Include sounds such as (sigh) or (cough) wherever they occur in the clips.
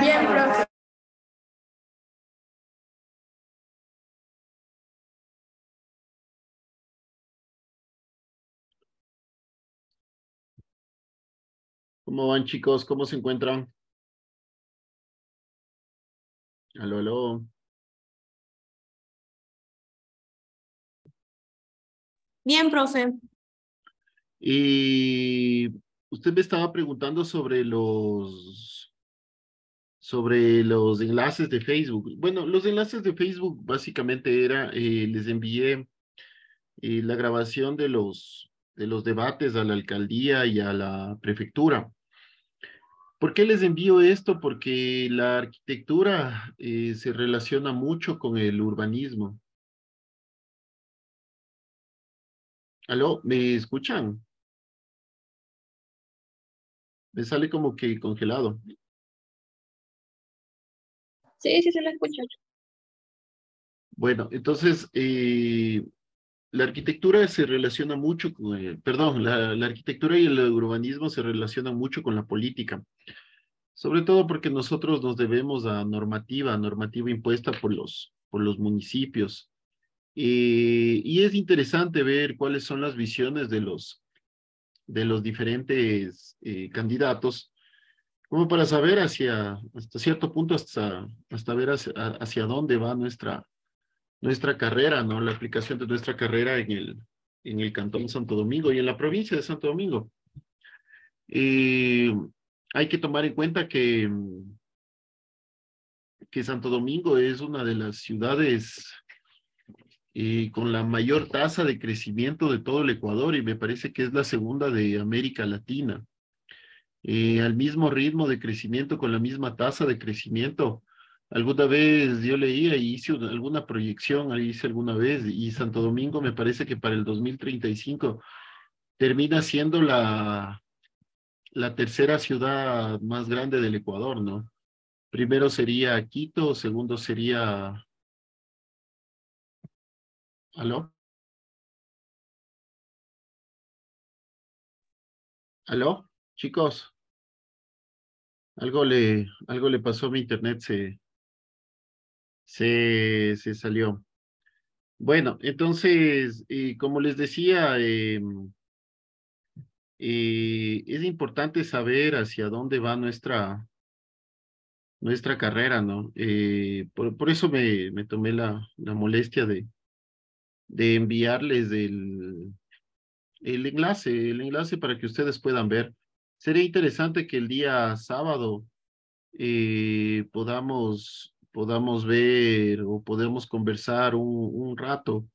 Bien, profe. ¿Cómo van chicos? ¿Cómo se encuentran? Aló, aló. Bien, profe. Y usted me estaba preguntando sobre los sobre los enlaces de Facebook. Bueno, los enlaces de Facebook básicamente era, eh, les envié eh, la grabación de los, de los debates a la alcaldía y a la prefectura. ¿Por qué les envío esto? Porque la arquitectura eh, se relaciona mucho con el urbanismo. ¿Aló? ¿Me escuchan? Me sale como que congelado. Sí, sí, se lo escucho. Bueno, entonces, eh, la arquitectura se relaciona mucho, con, perdón, la, arquitectura y el urbanismo se relacionan mucho con la política, sobre todo porque nosotros nos debemos a normativa, normativa impuesta por los, por los municipios. Eh, y es interesante ver cuáles son las visiones de los, de los diferentes eh, candidatos, como para saber hacia, hasta cierto punto, hasta, hasta ver hacia, dónde va nuestra, nuestra carrera, ¿no? La aplicación de nuestra carrera en el, en el Cantón Santo Domingo y en la provincia de Santo Domingo. hay que tomar en cuenta que, que Santo Domingo es una de las ciudades con la mayor tasa de crecimiento de todo el Ecuador y me parece que es la segunda de América Latina. Eh, al mismo ritmo de crecimiento, con la misma tasa de crecimiento. Alguna vez yo leía y hice alguna proyección, ahí hice alguna vez, y Santo Domingo me parece que para el 2035 termina siendo la, la tercera ciudad más grande del Ecuador, ¿no? Primero sería Quito, segundo sería ¿Aló? ¿Aló? Chicos, algo le, algo le pasó a mi internet, se, se, se salió. Bueno, entonces, eh, como les decía, em, eh, es importante saber hacia dónde va nuestra, nuestra carrera, ¿no? Eh, por, por, eso me, me tomé la, la molestia de, de enviarles el, el enlace, el enlace para que ustedes puedan ver. Sería interesante que el día sábado eh, podamos, podamos ver o podemos conversar un, rato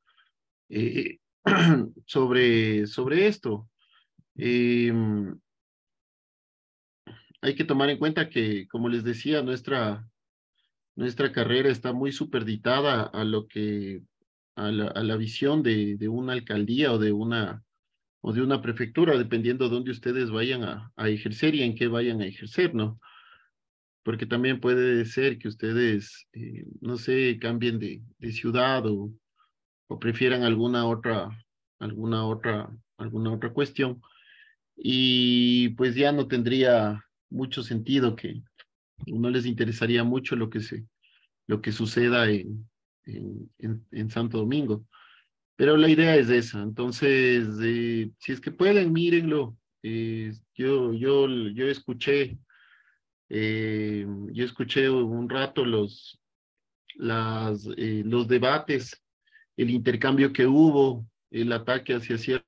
eh, (clears throat) sobre, sobre esto. Eh, hay que tomar en cuenta que, como les decía, nuestra, nuestra carrera está muy superditada a lo que a la, visión de, de, una alcaldía o de una, o de una prefectura, dependiendo de dónde ustedes vayan a, ejercer y en qué vayan a ejercer, ¿no? Porque también puede ser que ustedes, eh, no sé, cambien de, de ciudad o, o prefieran alguna otra, alguna otra, alguna otra cuestión. Y pues ya no tendría mucho sentido que no les interesaría mucho lo que se, lo que suceda en, en, Santo Domingo. Pero la idea es esa. Entonces, eh, si es que pueden, mírenlo. Eh, yo, yo, yo escuché, eh, yo escuché un rato los, las, los debates, el intercambio que hubo, el ataque hacia cierto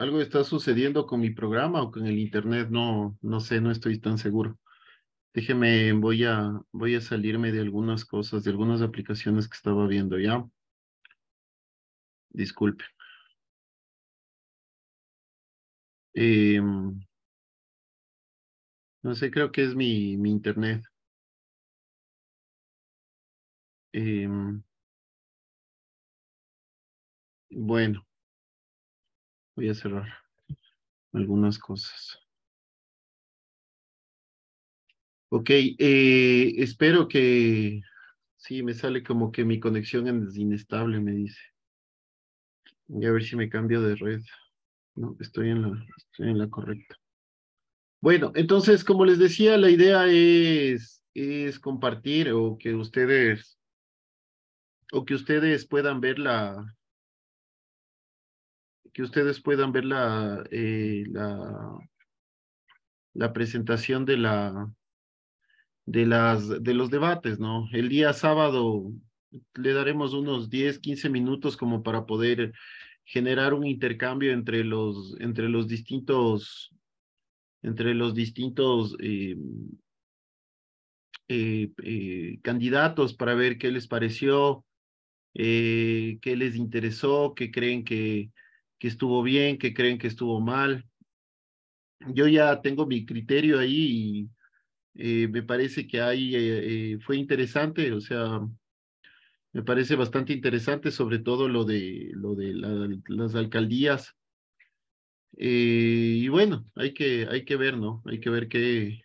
algo está sucediendo con mi programa o con el internet, no, no sé, no estoy tan seguro. Déjeme, voy a, voy a salirme de algunas cosas, de algunas aplicaciones que estaba viendo ya. Disculpe. Em, no sé, creo que es mi, mi internet. Eh, bueno. Voy a cerrar algunas cosas. Ok, eh, espero que... Sí, me sale como que mi conexión es inestable, me dice. Voy a ver si me cambio de red. No, estoy en la, estoy en la correcta. Bueno, entonces, como les decía, la idea es, es compartir o que ustedes o que ustedes puedan ver la, que ustedes puedan ver eh, la, la, presentación de, la, de, las, de los debates, ¿no? El día sábado le daremos unos 10, 15 minutos como para poder generar un intercambio entre los, entre los distintos, entre los distintos eh, eh, candidatos para ver qué les pareció, qué les interesó, qué creen que, que estuvo bien, que creen que estuvo mal. Yo ya tengo mi criterio ahí y eh, me parece que ahí eh, eh, fue interesante, o sea, me parece bastante interesante, sobre todo lo de, lo de las alcaldías. y bueno, hay que, hay que ver, ¿no? Hay que ver qué,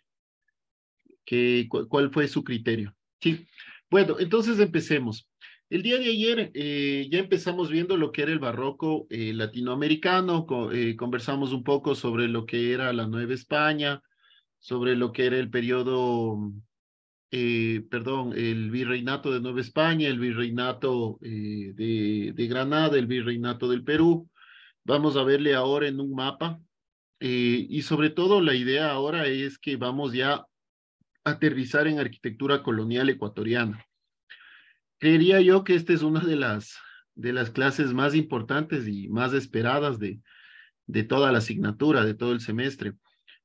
qué, cuál fue su criterio. Sí. Bueno, entonces empecemos. El día de ayer eh, ya empezamos viendo lo que era el barroco eh, latinoamericano, eh, conversamos un poco sobre lo que era la Nueva España, sobre lo que era el periodo, perdón, el virreinato de Nueva España, el virreinato de, de, Granada, el virreinato del Perú. Vamos a verle ahora en un mapa y sobre todo la idea ahora es que vamos ya a aterrizar en arquitectura colonial ecuatoriana creería yo que esta es una de las, de las clases más importantes y más esperadas de, de toda la asignatura, de todo el semestre,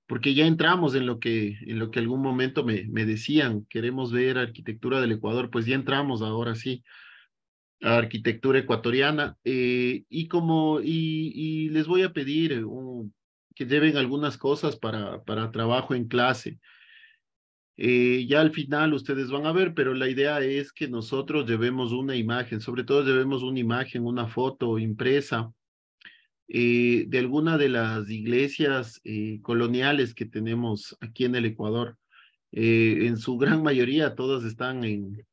porque ya entramos en lo que en lo que algún momento me, me decían, queremos ver arquitectura del Ecuador, pues ya entramos ahora sí a arquitectura ecuatoriana eh, y como y, les voy a pedir eh, que lleven algunas cosas para, para trabajo en clase eh, ya al final ustedes van a ver, pero la idea es que nosotros llevemos una imagen, sobre todo llevemos una imagen, una foto impresa eh, de alguna de las iglesias eh, coloniales que tenemos aquí en el Ecuador. en su gran mayoría, todas están en,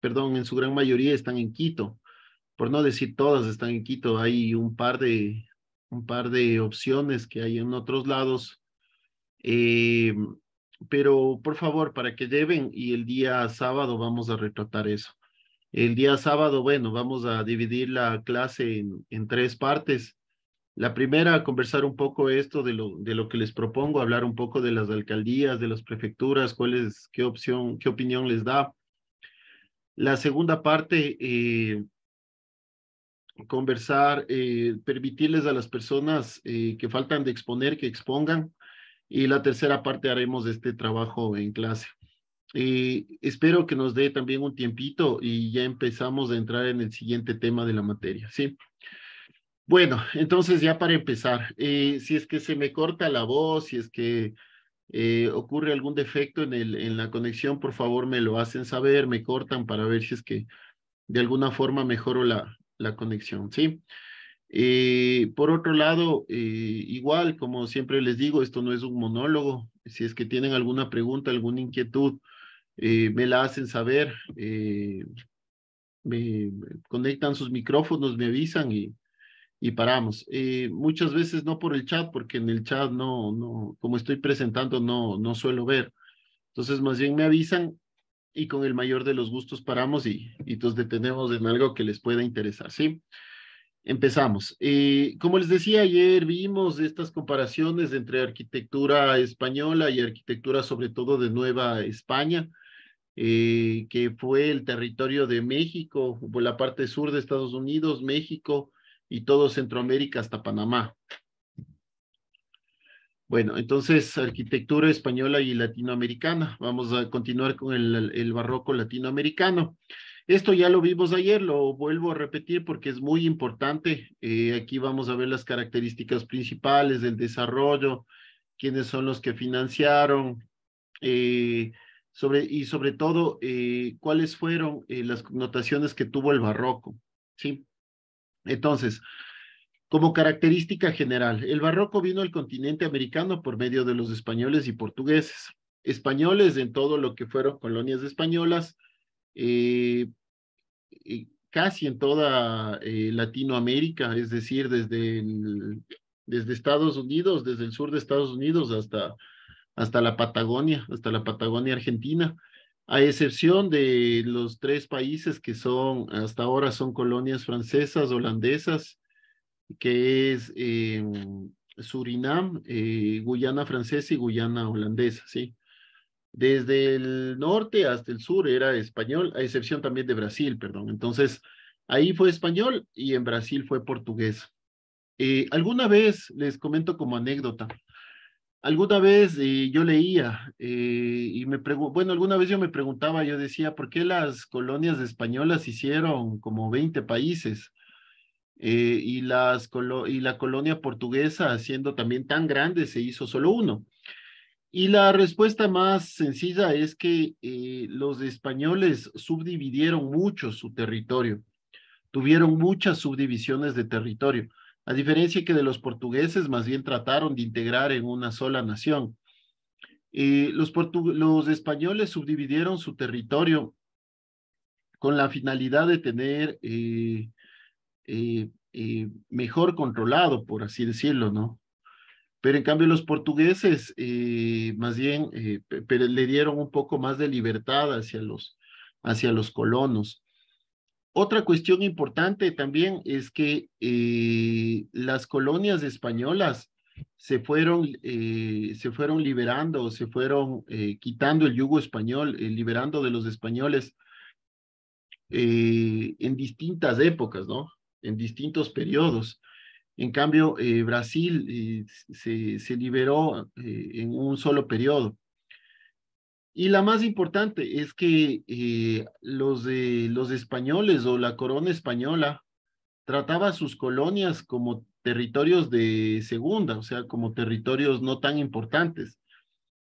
perdón, en su gran mayoría están en Quito. Por no decir todas están en Quito, hay un par de, un par de opciones que hay en otros lados. Eh, pero por favor, para que lleven y el día sábado vamos a retratar eso. El día sábado, bueno, vamos a dividir la clase en, tres partes. La primera, conversar un poco esto de lo, de lo que les propongo, hablar un poco de las alcaldías, de las prefecturas, cuál es, qué opción, qué opinión les da. La segunda parte, eh, conversar, eh, permitirles a las personas eh, que faltan de exponer, que expongan y la tercera parte haremos este trabajo en clase. Y eh, espero que nos dé también un tiempito y ya empezamos a entrar en el siguiente tema de la materia, ¿sí? Bueno, entonces ya para empezar, eh, si es que se me corta la voz, si es que eh, ocurre algún defecto en, el, en la conexión, por favor me lo hacen saber, me cortan para ver si es que de alguna forma mejoro la, la conexión, ¿sí? sí eh, por otro lado, eh, igual, como siempre les digo, esto no es un monólogo. Si es que tienen alguna pregunta, alguna inquietud, eh, me la hacen saber, me conectan sus micrófonos, me avisan y, y paramos. muchas veces no por el chat, porque en el chat no, no, como estoy presentando, no, no suelo ver. Entonces, más bien me avisan y con el mayor de los gustos paramos y, y nos detenemos en algo que les pueda interesar, ¿sí? sí Empezamos. Eh, como les decía ayer, vimos estas comparaciones entre arquitectura española y arquitectura sobre todo de Nueva España, eh, que fue el territorio de México, la parte sur de Estados Unidos, México y todo Centroamérica hasta Panamá. Bueno, entonces arquitectura española y latinoamericana. Vamos a continuar con el barroco latinoamericano. Esto ya lo vimos ayer, lo vuelvo a repetir porque es muy importante. Eh, aquí vamos a ver las características principales del desarrollo, quiénes son los que financiaron, eh, sobre, y sobre todo, eh, cuáles fueron las connotaciones que tuvo el barroco. ¿sí? Entonces, como característica general, el barroco vino al continente americano por medio de los españoles y portugueses. Españoles en todo lo que fueron colonias españolas, eh, eh, casi en toda eh, Latinoamérica, es decir, desde, desde Estados Unidos, desde el sur de Estados Unidos hasta, hasta la Patagonia, hasta la Patagonia Argentina, a excepción de los tres países que son, hasta ahora son colonias francesas, holandesas, que es em, Surinam, Guyana francesa y Guyana holandesa, ¿sí? desde el norte hasta el sur era español, a excepción también de Brasil, perdón. Entonces, ahí fue español y en Brasil fue portugués. Eh, alguna vez, les comento como anécdota, alguna vez eh, yo leía eh, y me preguntaba, bueno, alguna vez yo me preguntaba, yo decía, ¿por qué las colonias españolas hicieron como 20 países? y, las y la colonia portuguesa, siendo también tan grande, se hizo solo uno. Y la respuesta más sencilla es que eh, los españoles subdividieron mucho su territorio, tuvieron muchas subdivisiones de territorio, a diferencia que de los portugueses más bien trataron de integrar en una sola nación. Eh, los, españoles subdividieron su territorio con la finalidad de tener eh, mejor controlado, por así decirlo, ¿no? Pero en cambio los portugueses eh, más bien eh, le dieron un poco más de libertad hacia los, hacia los colonos. Otra cuestión importante también es que eh, las colonias españolas se fueron, se fueron liberando, se fueron quitando el yugo español, liberando de los españoles en distintas épocas, ¿no? En distintos periodos. En cambio, eh, Brasil eh, se, se, liberó eh, en un solo periodo. Y la más importante es que los, los españoles o la corona española trataba sus colonias como territorios de segunda, o sea, como territorios no tan importantes.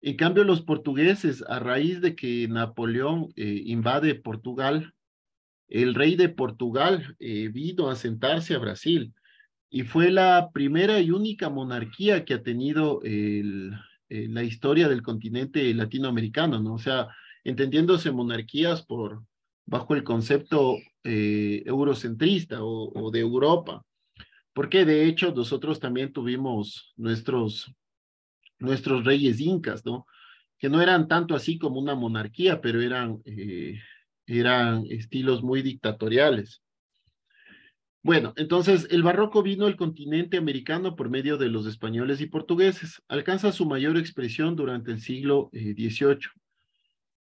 En cambio, los portugueses, a raíz de que Napoleón invade Portugal, el rey de Portugal vino a sentarse a Brasil y fue la primera y única monarquía que ha tenido eh, la historia del continente latinoamericano, ¿no? O sea, entendiéndose monarquías por, bajo el concepto eh, eurocentrista o, de Europa, porque de hecho nosotros también tuvimos nuestros, nuestros reyes incas, ¿no? Que no eran tanto así como una monarquía, pero eran, eh, eran estilos muy dictatoriales. Bueno, entonces el barroco vino al continente americano por medio de los españoles y portugueses. Alcanza su mayor expresión durante el siglo XVIII. Eh,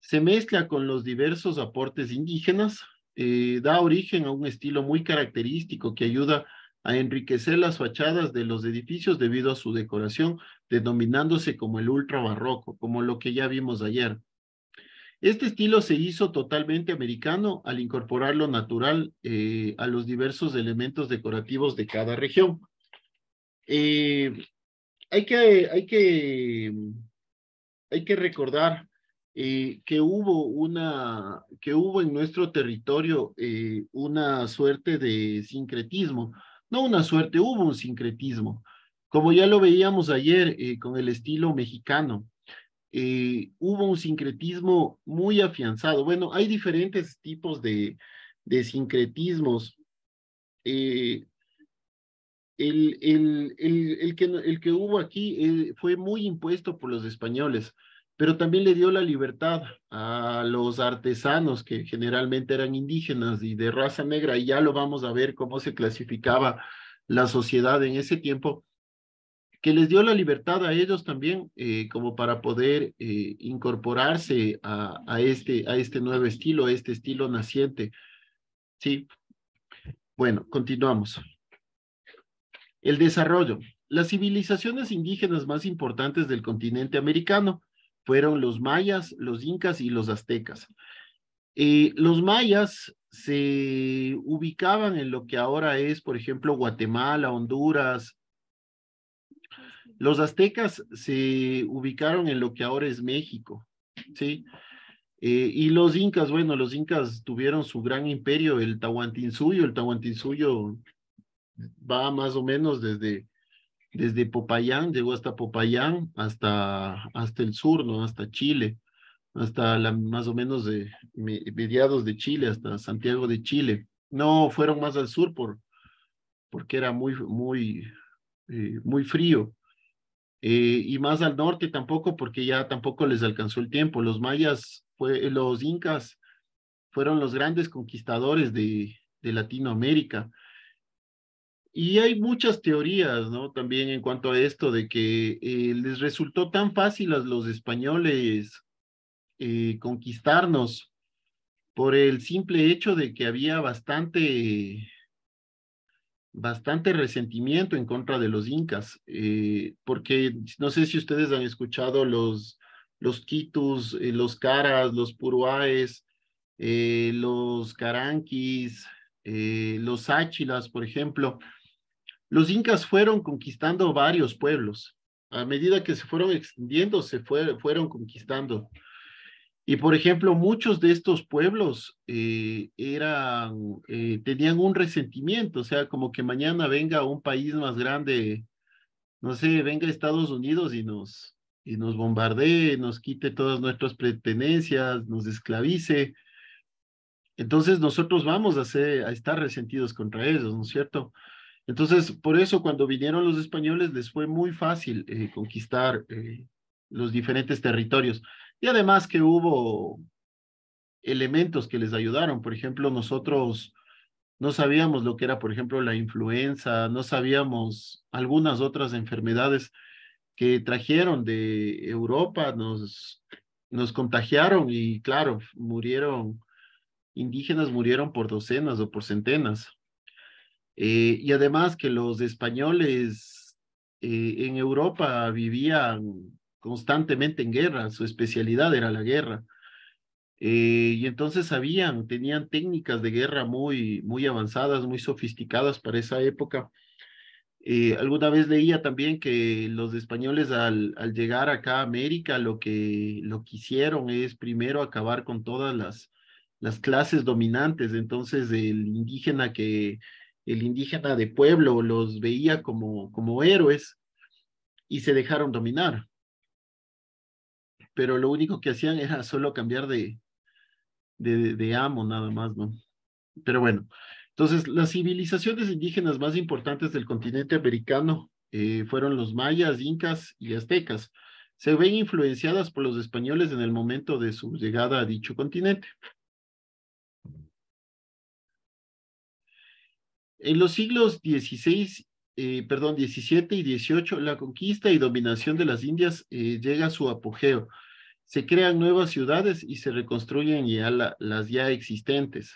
Se mezcla con los diversos aportes indígenas, eh, da origen a un estilo muy característico que ayuda a enriquecer las fachadas de los edificios debido a su decoración, denominándose como el ultra barroco, como lo que ya vimos ayer. Este estilo se hizo totalmente americano al incorporar lo natural eh, a los diversos elementos decorativos de cada región. Eh, hay, que, hay, que, hay que recordar eh, que, hubo una, que hubo en nuestro territorio una suerte de sincretismo, no una suerte, hubo un sincretismo, como ya lo veíamos ayer con el estilo mexicano. Eh, hubo un sincretismo muy afianzado. Bueno, hay diferentes tipos de, sincretismos. Eh, el, que, hubo aquí eh, fue muy impuesto por los españoles, pero también le dio la libertad a los artesanos que generalmente eran indígenas y de raza negra, y ya lo vamos a ver cómo se clasificaba la sociedad en ese tiempo que les dio la libertad a ellos también eh, como para poder eh, incorporarse a, este, a este nuevo estilo, a este estilo naciente. Sí. Bueno, continuamos. El desarrollo. Las civilizaciones indígenas más importantes del continente americano fueron los mayas, los incas y los aztecas. Eh, los mayas se ubicaban en lo que ahora es, por ejemplo, Guatemala, Honduras, los aztecas se ubicaron en lo que ahora es México, ¿sí? Eh, y los incas, bueno, los incas tuvieron su gran imperio, el Tahuantinsuyo. El Tahuantinsuyo va más o menos desde, desde Popayán, llegó hasta Popayán, hasta, hasta el sur, ¿no? Hasta Chile, hasta la, más o menos de mediados de Chile, hasta Santiago de Chile. No fueron más al sur por, porque era muy, muy, eh, muy frío. Eh, y más al norte tampoco, porque ya tampoco les alcanzó el tiempo. Los mayas, fue, los incas fueron los grandes conquistadores de, Latinoamérica. Y hay muchas teorías, ¿no? También en cuanto a esto, de que eh, les resultó tan fácil a los españoles eh, conquistarnos por el simple hecho de que había bastante bastante resentimiento en contra de los incas, eh, porque no sé si ustedes han escuchado los, los quitus, eh, los caras, los puruáes, eh, los caranquis, los áchilas por ejemplo. Los incas fueron conquistando varios pueblos. A medida que se fueron extendiendo, se fueron conquistando. Y por ejemplo, muchos de estos pueblos eh, eran, eh, tenían un resentimiento, o sea, como que mañana venga un país más grande, no sé, venga Estados Unidos y nos, y nos bombardee, nos quite todas nuestras pertenencias, nos esclavice. Entonces nosotros vamos a, estar resentidos contra ellos, ¿no es cierto? Entonces, por eso cuando vinieron los españoles les fue muy fácil eh, conquistar los diferentes territorios. Y además que hubo elementos que les ayudaron. Por ejemplo, nosotros no sabíamos lo que era, por ejemplo, la influenza, no sabíamos algunas otras enfermedades que trajeron de Europa, nos, nos contagiaron y claro, murieron, indígenas murieron por docenas o por centenas. Eh, y además que los españoles eh, en Europa vivían constantemente en guerra, su especialidad era la guerra. Eh, y entonces sabían, tenían técnicas de guerra muy, muy avanzadas, muy sofisticadas para esa época. Eh, alguna vez leía también que los españoles al, al llegar acá a América lo que, lo que hicieron es primero acabar con todas las, las clases dominantes. Entonces el indígena que el indígena de pueblo los veía como, como héroes y se dejaron dominar pero lo único que hacían era solo cambiar de, de, amo nada más, ¿no? Pero bueno, entonces las civilizaciones indígenas más importantes del continente americano eh, fueron los mayas, incas y aztecas. Se ven influenciadas por los españoles en el momento de su llegada a dicho continente. En los siglos eh, perdón, XVII y XVIII, la conquista y dominación de las Indias eh, llega a su apogeo se crean nuevas ciudades y se reconstruyen ya las ya existentes.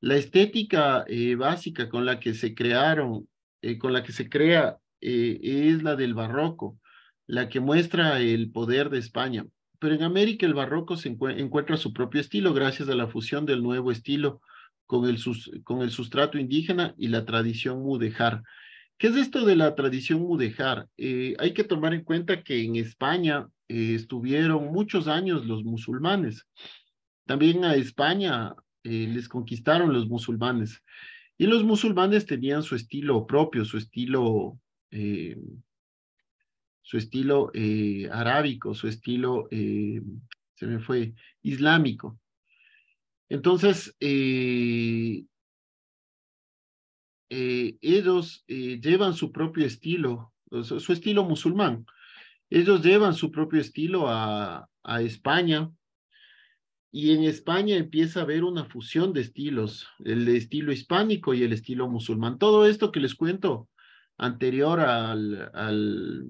La estética eh, básica con la que se crearon, eh, con la que se crea, eh, es la del barroco, la que muestra el poder de España. Pero en América el barroco encuentra su propio estilo gracias a la fusión del nuevo estilo con el, con el sustrato indígena y la tradición mudejar. ¿Qué es esto de la tradición mudejar? hay que tomar en cuenta que en España eh, estuvieron muchos años los musulmanes. También a España eh, les conquistaron los musulmanes. Y los musulmanes tenían su estilo propio, su estilo, eh, su estilo arábico, su estilo, se me fue, islámico. Entonces, ellos llevan su propio estilo, su estilo musulmán. Ellos llevan su propio estilo a, España y en España empieza a haber una fusión de estilos, el estilo hispánico y el estilo musulmán. Todo esto que les cuento anterior al, al,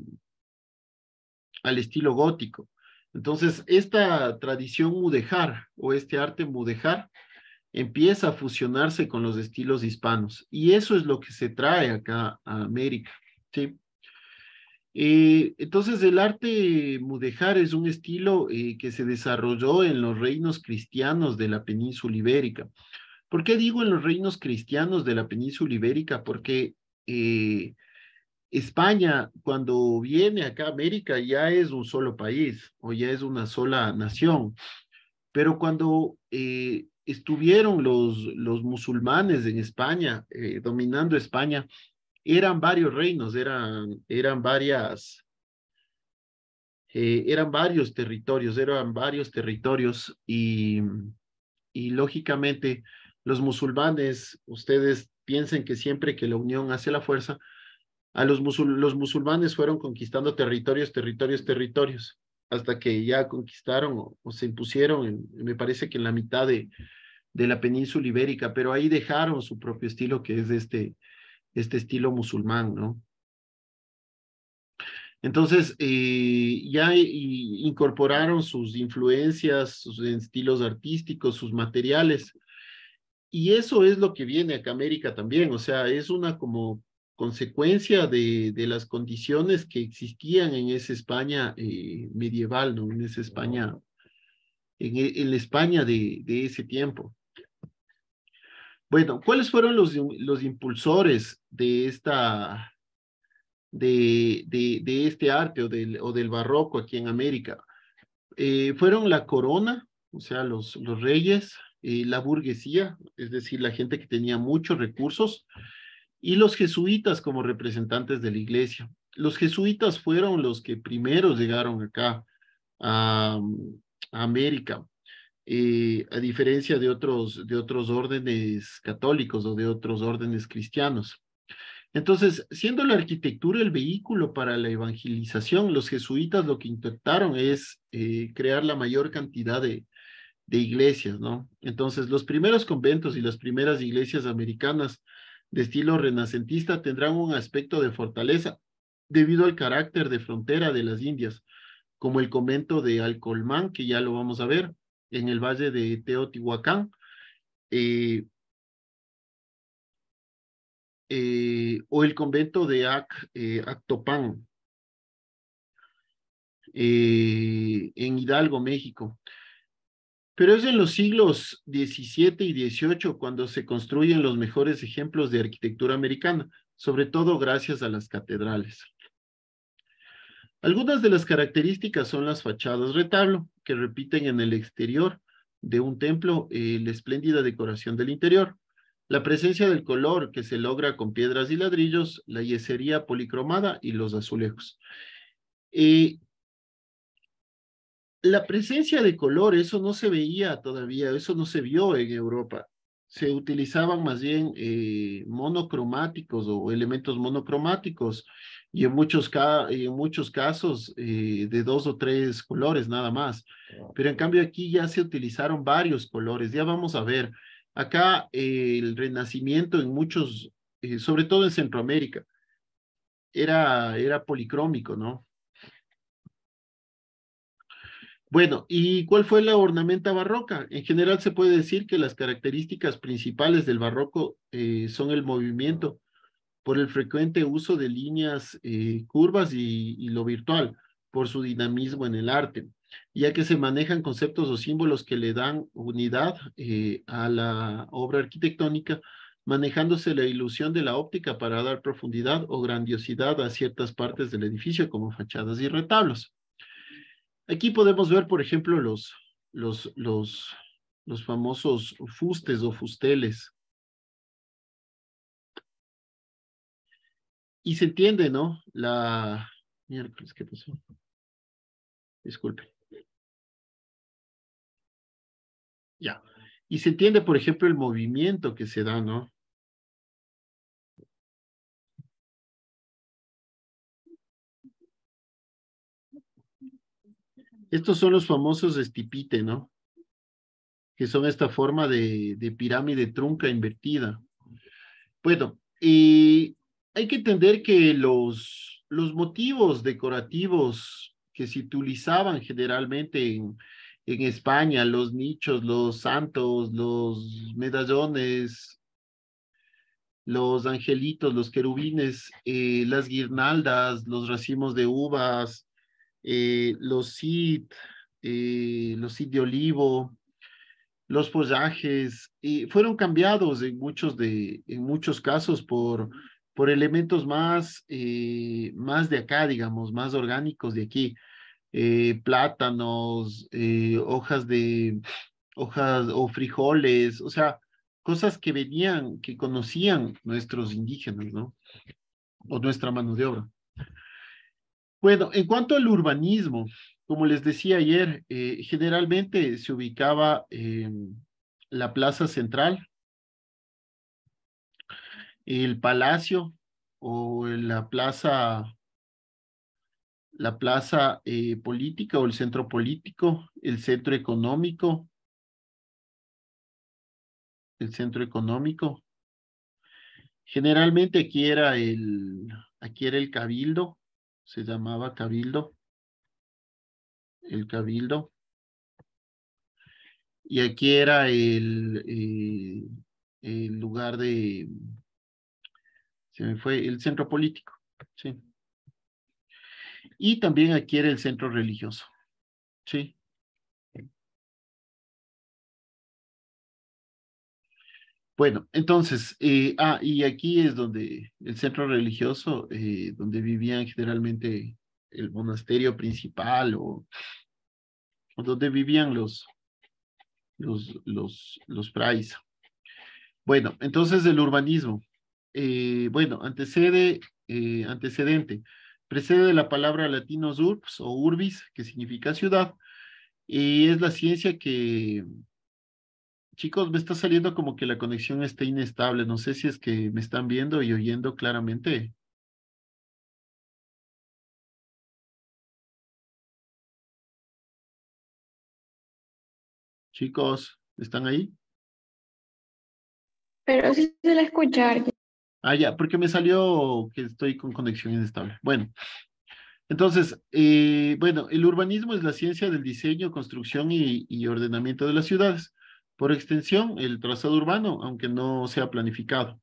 al estilo gótico. Entonces, esta tradición mudejar o este arte mudejar empieza a fusionarse con los estilos hispanos y eso es lo que se trae acá a América. ¿sí? Eh, entonces, el arte mudejar es un estilo eh, que se desarrolló en los reinos cristianos de la península ibérica. ¿Por qué digo en los reinos cristianos de la península ibérica? Porque eh, España, cuando viene acá a América, ya es un solo país o ya es una sola nación. Pero cuando estuvieron los, los musulmanes en España, dominando España, eran varios reinos, eran, eran varias, eh, eran varios territorios, eran varios territorios y, y lógicamente los musulmanes, ustedes piensen que siempre que la unión hace la fuerza, a los, los musulmanes fueron conquistando territorios, territorios, territorios, hasta que ya conquistaron o, se impusieron, me parece que en la mitad de, de la península ibérica, pero ahí dejaron su propio estilo que es este, este estilo musulmán, ¿no? Entonces, eh, ya incorporaron sus influencias, sus estilos artísticos, sus materiales. Y eso es lo que viene acá a América también, o sea, es una como consecuencia de, las condiciones que existían en esa España eh, medieval, ¿no? En esa España, en, la España de ese tiempo. Bueno, ¿cuáles fueron los, los impulsores de esta, de, de, este arte o del, o del barroco aquí en América? Eh, fueron la corona, o sea, los, los reyes, eh, la burguesía, es decir, la gente que tenía muchos recursos, y los jesuitas como representantes de la iglesia. Los jesuitas fueron los que primero llegaron acá a, a América. Eh, a diferencia de otros, de otros órdenes católicos o de otros órdenes cristianos. Entonces, siendo la arquitectura el vehículo para la evangelización, los jesuitas lo que intentaron es eh, crear la mayor cantidad de, de iglesias, ¿no? Entonces, los primeros conventos y las primeras iglesias americanas de estilo renacentista tendrán un aspecto de fortaleza debido al carácter de frontera de las Indias, como el convento de Alcolmán, que ya lo vamos a ver, en el valle de Teotihuacán. Eh, eh, o el convento de Ac, eh, Actopán, en Hidalgo, México. Pero es en los siglos XVII y XVIII cuando se construyen los mejores ejemplos de arquitectura americana, sobre todo gracias a las catedrales. Algunas de las características son las fachadas retablo, que repiten en el exterior de un templo eh, la espléndida decoración del interior. La presencia del color que se logra con piedras y ladrillos, la yesería policromada y los azulejos. Eh, la presencia de color, eso no se veía todavía, eso no se vio en Europa. Se utilizaban más bien eh, monocromáticos o elementos monocromáticos y en muchos, casos eh, de dos o tres colores nada más. Pero en cambio aquí ya se utilizaron varios colores, ya vamos a ver. Acá el renacimiento en muchos, eh, sobre todo en Centroamérica, era, era policrómico, ¿no? Bueno, ¿y cuál fue la ornamenta barroca? En general se puede decir que las características principales del barroco eh, son el movimiento por el frecuente uso de líneas eh, curvas y, lo virtual, por su dinamismo en el arte, ya que se manejan conceptos o símbolos que le dan unidad eh, a la obra arquitectónica, manejándose la ilusión de la óptica para dar profundidad o grandiosidad a ciertas partes del edificio, como fachadas y retablos. Aquí podemos ver, por ejemplo, los, los, los, los famosos fustes o fusteles Y se entiende, ¿no? La... Miércoles, ¿qué pasó? Disculpe. Ya. Y se entiende, por ejemplo, el movimiento que se da, ¿no? Estos son los famosos estipite, ¿no? Que son esta forma de, de pirámide trunca invertida. Bueno, y hay que entender que los, los motivos decorativos que se utilizaban generalmente en, en España, los nichos, los santos, los medallones, los angelitos, los querubines, eh, las guirnaldas, los racimos de uvas, eh, los cid, eh, los cid de olivo, los follajes, fueron cambiados en muchos, de, en muchos casos por por elementos más, eh, más de acá, digamos, más orgánicos de aquí. Eh, plátanos, eh, hojas de hojas o frijoles, o sea, cosas que venían, que conocían nuestros indígenas, ¿no? O nuestra mano de obra. Bueno, en cuanto al urbanismo, como les decía ayer, generalmente se ubicaba la plaza central el Palacio o la plaza, la plaza eh, política o el centro político, el centro económico, el centro económico. Generalmente aquí era el, aquí era el cabildo, se llamaba cabildo, el cabildo. Y aquí era el, eh, el lugar de, fue el centro político, sí. Y también aquí era el centro religioso, sí. Bueno, entonces, eh, ah, y aquí es donde el centro religioso, eh, donde vivían generalmente el monasterio principal o, donde vivían los, los, los, los Bueno, entonces el urbanismo. Eh, bueno, antecede, eh, antecedente, precede de la palabra latinos urbs o urbis, que significa ciudad, y es la ciencia que, chicos, me está saliendo como que la conexión está inestable, no sé si es que me están viendo y oyendo claramente. Chicos, ¿están ahí? Pero sí se la escuchar. Ah, ya, porque me salió que estoy con conexión inestable. Bueno, entonces, eh, bueno, el urbanismo es la ciencia del diseño, construcción y, ordenamiento de las ciudades. Por extensión, el trazado urbano, aunque no sea planificado.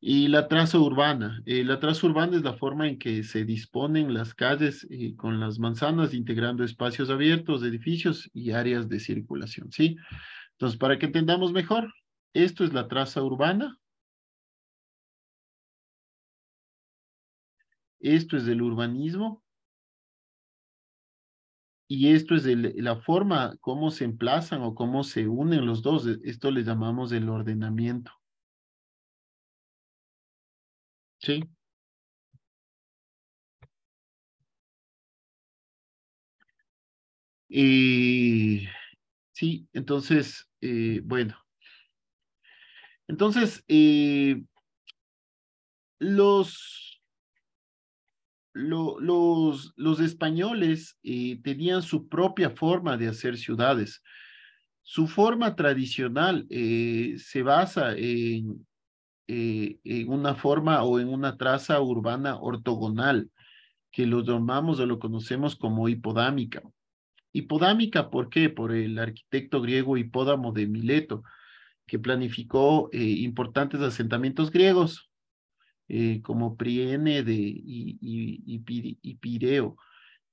Y la traza urbana. Eh, la traza urbana es la forma en que se disponen las calles eh, con las manzanas, integrando espacios abiertos, edificios y áreas de circulación, ¿sí? Entonces, para que entendamos mejor, esto es la traza urbana, esto es del urbanismo y esto es de la forma cómo se emplazan o cómo se unen los dos. E, esto le llamamos el ordenamiento. ¿Sí? sí, entonces, eh, bueno. Entonces, eh, los los, españoles eh, tenían su propia forma de hacer ciudades. Su forma tradicional eh, se basa en, eh, en, una forma o en una traza urbana ortogonal, que lo llamamos o lo conocemos como hipodámica. Hipodámica, ¿por qué? Por el arquitecto griego Hipódamo de Mileto, que planificó importantes asentamientos griegos eh, como Priene y, y, y, Pireo.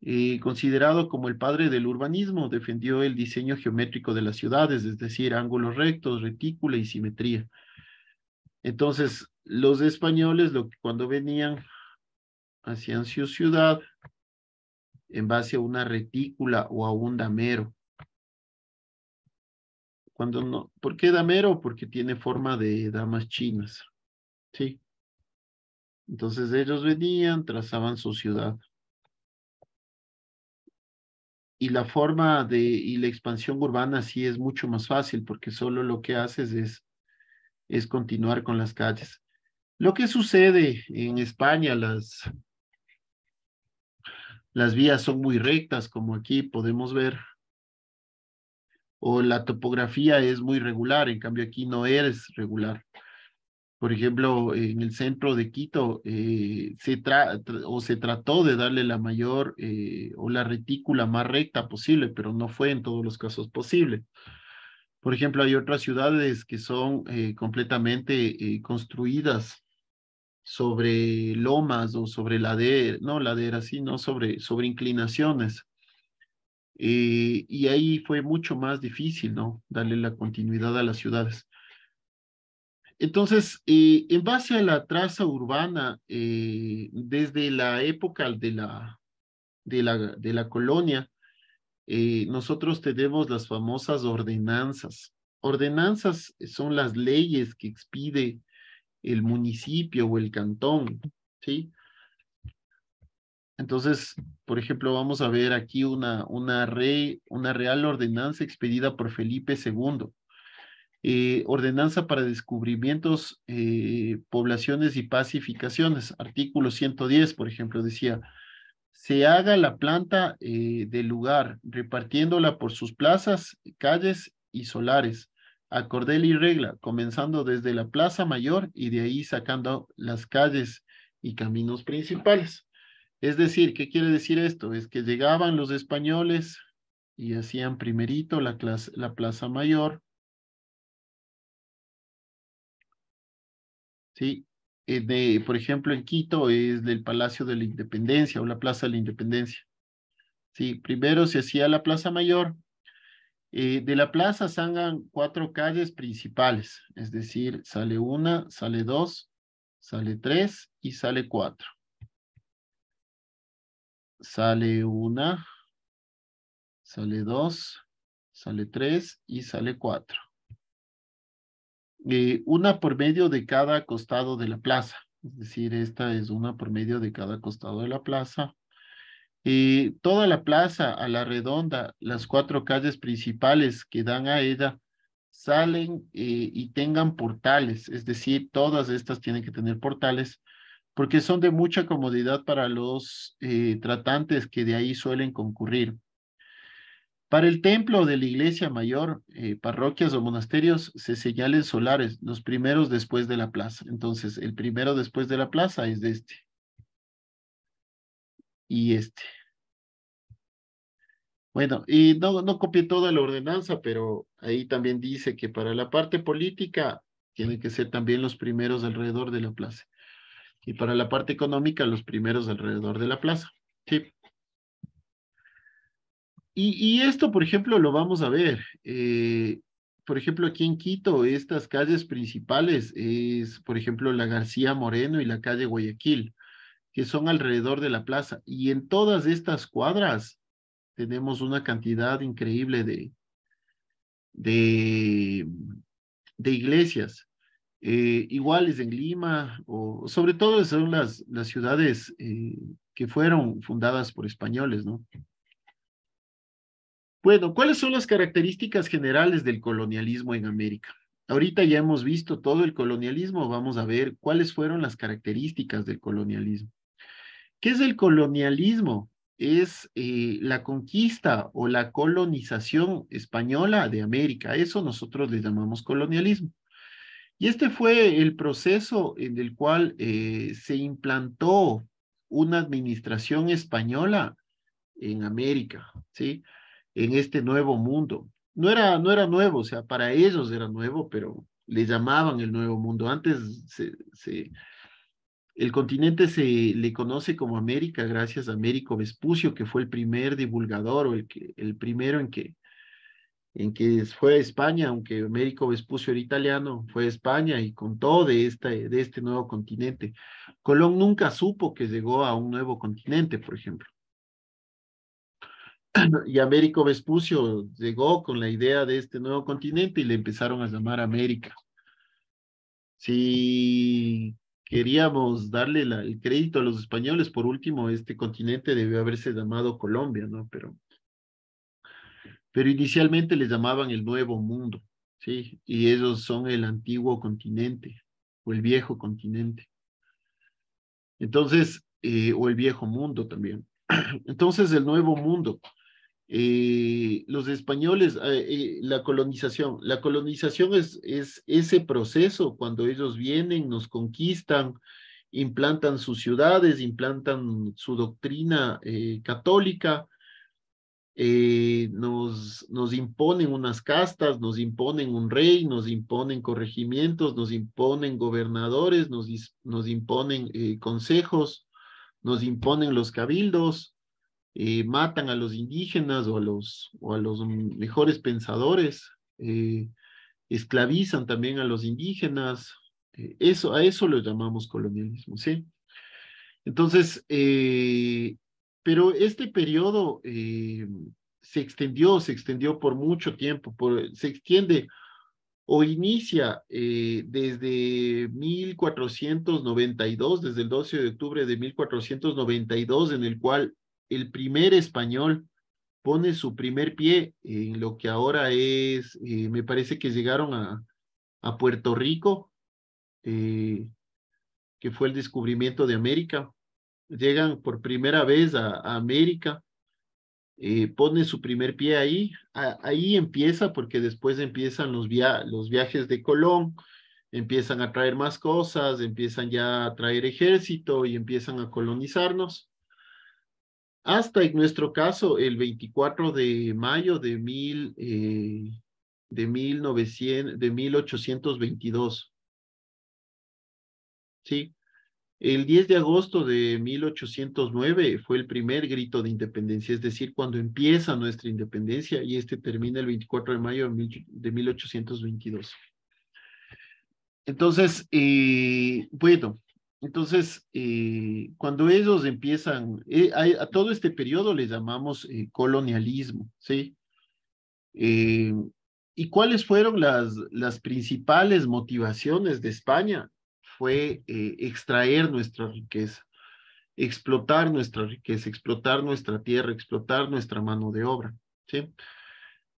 Eh, considerado como el padre del urbanismo, defendió el diseño geométrico de las ciudades, es decir, ángulos rectos, retícula y simetría. Entonces, los españoles, cuando venían, hacían su ciudad en base a una retícula o a un damero. no, ¿Por qué damero? Porque tiene forma de damas chinas. Sí. Entonces ellos venían, trazaban su ciudad. Y la forma de, y la expansión urbana sí es mucho más fácil porque solo lo que haces es, es continuar con las calles. Lo que sucede en España, las, las vías son muy rectas, como aquí podemos ver, o la topografía es muy regular, en cambio aquí no eres regular. Por ejemplo, en el centro de Quito eh, se o se trató de darle la mayor eh, o la retícula más recta posible, pero no fue en todos los casos posible. Por ejemplo, hay otras ciudades que son eh, completamente construidas sobre lomas o sobre laderas, no laderas, sino sobre, sobre inclinaciones. y ahí fue mucho más difícil, ¿no? Darle la continuidad a las ciudades. Entonces, eh, en base a la traza urbana, eh, desde la época de la, de la, colonia, eh, nosotros tenemos las famosas ordenanzas. Ordenanzas son las leyes que expide el municipio o el cantón, ¿sí? Entonces, por ejemplo, vamos a ver aquí una, una, una real ordenanza expedida por Felipe II eh, ordenanza para descubrimientos, eh, poblaciones y pacificaciones, artículo 110, por ejemplo, decía, se haga la planta eh, del lugar, repartiéndola por sus plazas, calles y solares, a y regla, comenzando desde la plaza mayor y de ahí sacando las calles y caminos principales. Es decir, ¿qué quiere decir esto? Es que llegaban los españoles y hacían primerito la, la plaza mayor, ¿sí? Eh, de, por ejemplo, en Quito es del Palacio de la Independencia o la Plaza de la Independencia. ¿sí? Primero se hacía la Plaza Mayor. Eh, de la plaza salgan cuatro calles principales, es decir, sale una, sale dos, sale tres y sale cuatro. Sale una, sale dos, sale tres y sale cuatro. Eh, una por medio de cada costado de la plaza. Es decir, esta es una por medio de cada costado de la plaza. Eh, toda la plaza a la redonda, las cuatro calles principales que dan a ella, salen eh, y tengan portales, es decir, todas estas tienen que tener portales, porque son de mucha comodidad para los tratantes que de ahí suelen concurrir. Para el templo de la iglesia mayor, eh, parroquias o monasterios, se señalen solares, los primeros después de la plaza. Entonces, el primero después de la plaza es de este. Y este. Bueno, y no, no copié toda la ordenanza, pero ahí también dice que para la parte política tienen que ser también los primeros alrededor de la plaza. Y para la parte económica, los primeros alrededor de la plaza. Sí. Y, esto, por ejemplo, lo vamos a ver. Eh, por ejemplo, aquí en Quito, estas calles principales es, por ejemplo, la García Moreno y la calle Guayaquil, que son alrededor de la plaza. Y en todas estas cuadras tenemos una cantidad increíble de, de, iglesias. Eh, iguales en Lima, o sobre todo son las, las ciudades eh, que fueron fundadas por españoles, ¿no? Bueno, ¿cuáles son las características generales del colonialismo en América? Ahorita ya hemos visto todo el colonialismo, vamos a ver cuáles fueron las características del colonialismo. ¿Qué es el colonialismo? Es eh, la conquista o la colonización española de América. Eso nosotros le llamamos colonialismo. Y este fue el proceso en el cual eh, se implantó una administración española en América, ¿sí? en este nuevo mundo. No era, no era nuevo, o sea, para ellos era nuevo, pero le llamaban el nuevo mundo. Antes se, el continente se le conoce como América gracias a Américo Vespucio, que fue el primer divulgador o el, que, el primero en que, en que fue a España, aunque Américo Vespucio era italiano, fue a España y contó de, esta, de este nuevo continente. Colón nunca supo que llegó a un nuevo continente, por ejemplo. (clears throat) y Américo Vespucio llegó con la idea de este nuevo continente y le empezaron a llamar América. Si queríamos darle el crédito a los españoles, por último, este continente debió haberse llamado Colombia, ¿no? Pero, pero inicialmente le llamaban el Nuevo Mundo, ¿sí? Y ellos son el antiguo continente o el viejo continente. Entonces, eh, o el viejo mundo también. (clears throat) Entonces, el nuevo mundo eh, los españoles, eh, eh, la colonización, la colonización es, es ese proceso cuando ellos vienen, nos conquistan, implantan sus ciudades, implantan su doctrina católica, nos, nos imponen unas castas, nos imponen un rey, nos imponen corregimientos, nos imponen gobernadores, nos imponen consejos, nos imponen los cabildos eh, matan a los indígenas o a los, o a los mejores pensadores, eh, esclavizan también a los indígenas. Eh, eso, a eso lo llamamos colonialismo, ¿sí? Entonces, pero este periodo se extendió, se extendió por mucho tiempo, por, se extiende o inicia desde 1492, desde el 12 de octubre de 1492, en el cual el primer español pone su primer pie en lo que ahora es, eh, me parece que llegaron a, a Puerto Rico, eh, que fue el descubrimiento de América. Llegan por primera vez a, América, eh, pone su primer pie ahí, ahí empieza porque después empiezan los, los viajes de Colón, empiezan a traer más cosas, empiezan ya a traer ejército y empiezan a colonizarnos hasta en nuestro caso el 24 de mayo de, mil, eh, de, 1822. ¿Sí? El 10 de agosto de 1809 fue el primer grito de independencia, es decir, cuando empieza nuestra independencia y este termina el 24 de mayo de 1822. Entonces, eh, bueno, entonces, eh, cuando ellos empiezan, eh, a, todo este periodo le llamamos eh, colonialismo, ¿sí? ¿Y cuáles fueron las, las principales motivaciones de España? Fue extraer nuestra riqueza, explotar nuestra riqueza, explotar nuestra tierra, explotar nuestra mano de obra, ¿sí?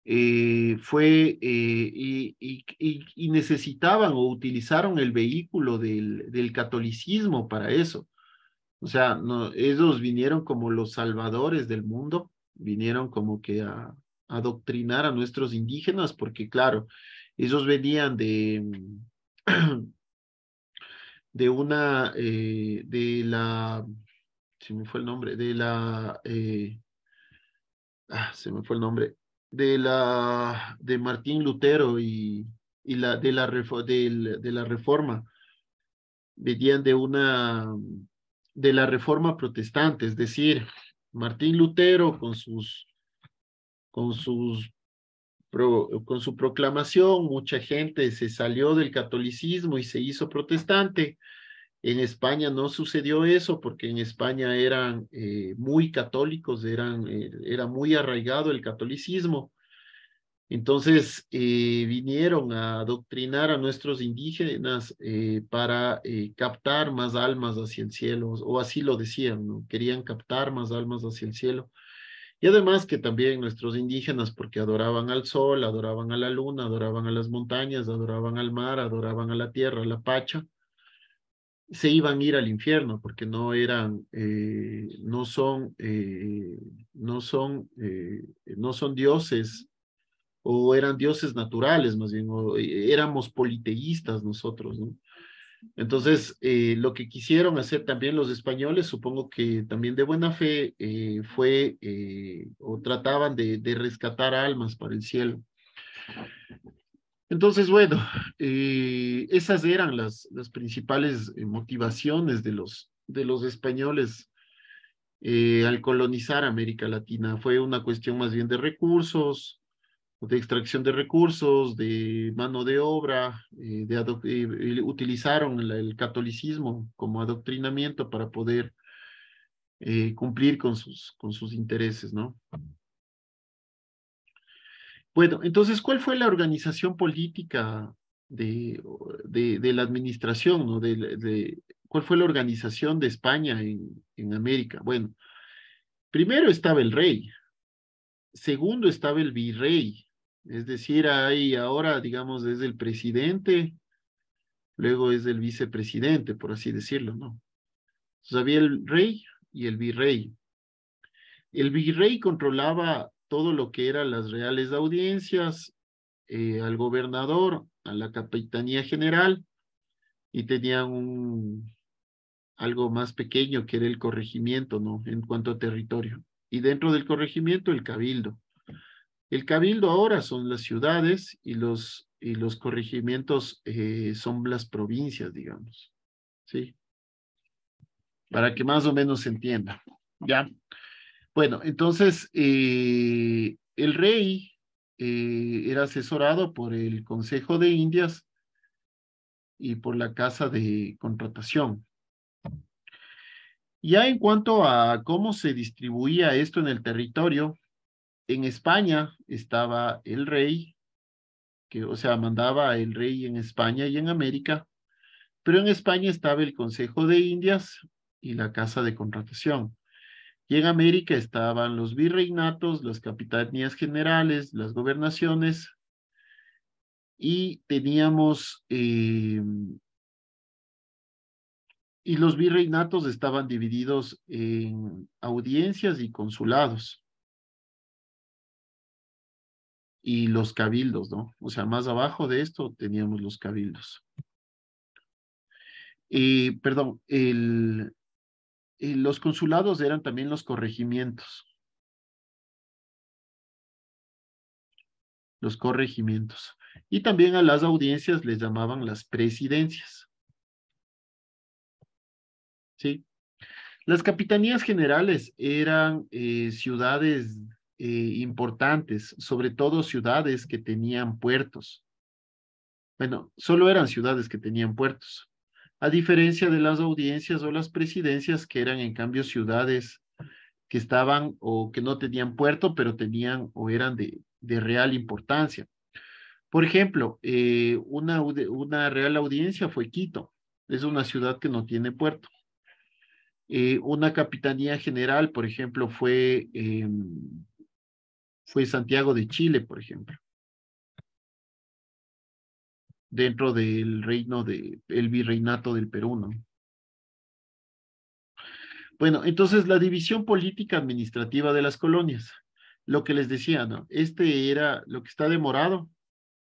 Eh, fue eh, y, necesitaban o utilizaron el vehículo del, del catolicismo para eso. O sea, ellos vinieron como los salvadores del mundo, vinieron como que a, adoctrinar a nuestros indígenas, porque claro, ellos venían de, mm, (clears throat) de una, eh, de la, se me fue el nombre, de la, ah, se me fue el nombre, de, la, de Martín Lutero y, y la, de, la, la reforma. Venían de una de la reforma protestante, es decir, Martín Lutero con sus con sus con su proclamación, mucha gente se salió del catolicismo y se hizo protestante. En España no sucedió eso porque en España eran eh, muy católicos, eh, era muy arraigado el catolicismo. Entonces eh, vinieron a adoctrinar a nuestros indígenas para captar más almas hacia el cielo, o así lo decían, querían captar más almas hacia el cielo. Y además que también nuestros indígenas, porque adoraban al sol, adoraban a la luna, adoraban a las montañas, adoraban al mar, adoraban a la tierra, a la pacha, se iban a ir al infierno porque no eran, eh, no son, eh, no son, eh, no son dioses o eran dioses naturales más bien, éramos politeístas nosotros, ¿no? Entonces, lo que quisieron hacer también los españoles, supongo que también de buena fe, fue o trataban de, de rescatar almas para el cielo. Entonces, bueno, eh, esas eran las, principales eh, motivaciones de los, de los españoles eh, al colonizar América Latina. Fue una cuestión más bien de recursos, de extracción de recursos, de mano de obra, de utilizaron el, catolicismo como adoctrinamiento para poder cumplir con sus, con sus intereses, ¿no? Bueno, entonces, ¿cuál fue la organización política de, de, la administración? ¿no? De, ¿Cuál fue la organización de España en, en América? Bueno, primero estaba el rey, segundo estaba el virrey, es decir, ahí ahora, digamos, es el presidente, luego es el vicepresidente, por así decirlo, ¿no? Entonces había el rey y el virrey. El virrey controlaba todo lo que eran las reales audiencias, eh, al gobernador, a la capitanía general, y tenía un, algo más pequeño que era el corregimiento, ¿no? En cuanto a territorio. Y dentro del corregimiento, el cabildo. El cabildo ahora son las ciudades y los, y los corregimientos eh, son las provincias, digamos. ¿Sí? Para que más o menos se entienda. ¿Ya? Bueno, entonces eh, el rey eh, era asesorado por el Consejo de Indias y por la Casa de Contratación. Ya en cuanto a cómo se distribuía esto en el territorio, en España estaba el rey, que o sea, mandaba el rey en España y en América, pero en España estaba el Consejo de Indias y la Casa de Contratación. Y en América estaban los virreinatos, las capitanías generales, las gobernaciones, y teníamos, eh, y los virreinatos estaban divididos en audiencias y consulados. Y los cabildos, ¿no? O sea, más abajo de esto teníamos los cabildos. Eh, perdón, el, los consulados eran también los corregimientos. Los corregimientos. Y también a las audiencias les llamaban las presidencias. ¿Sí? Las capitanías generales eran eh, ciudades eh, importantes, sobre todo ciudades que tenían puertos. Bueno, solo eran ciudades que tenían puertos a diferencia de las audiencias o las presidencias que eran en cambio ciudades que estaban o que no tenían puerto, pero tenían o eran de, de real importancia. Por ejemplo, eh, una, una real audiencia fue Quito, es una ciudad que no tiene puerto. Eh, una capitanía general, por ejemplo, fue, em, fue Santiago de Chile, por ejemplo dentro del reino de el virreinato del Perú, ¿no? Bueno, entonces la división política administrativa de las colonias, lo que les decía, ¿no? Este era lo que está demorado,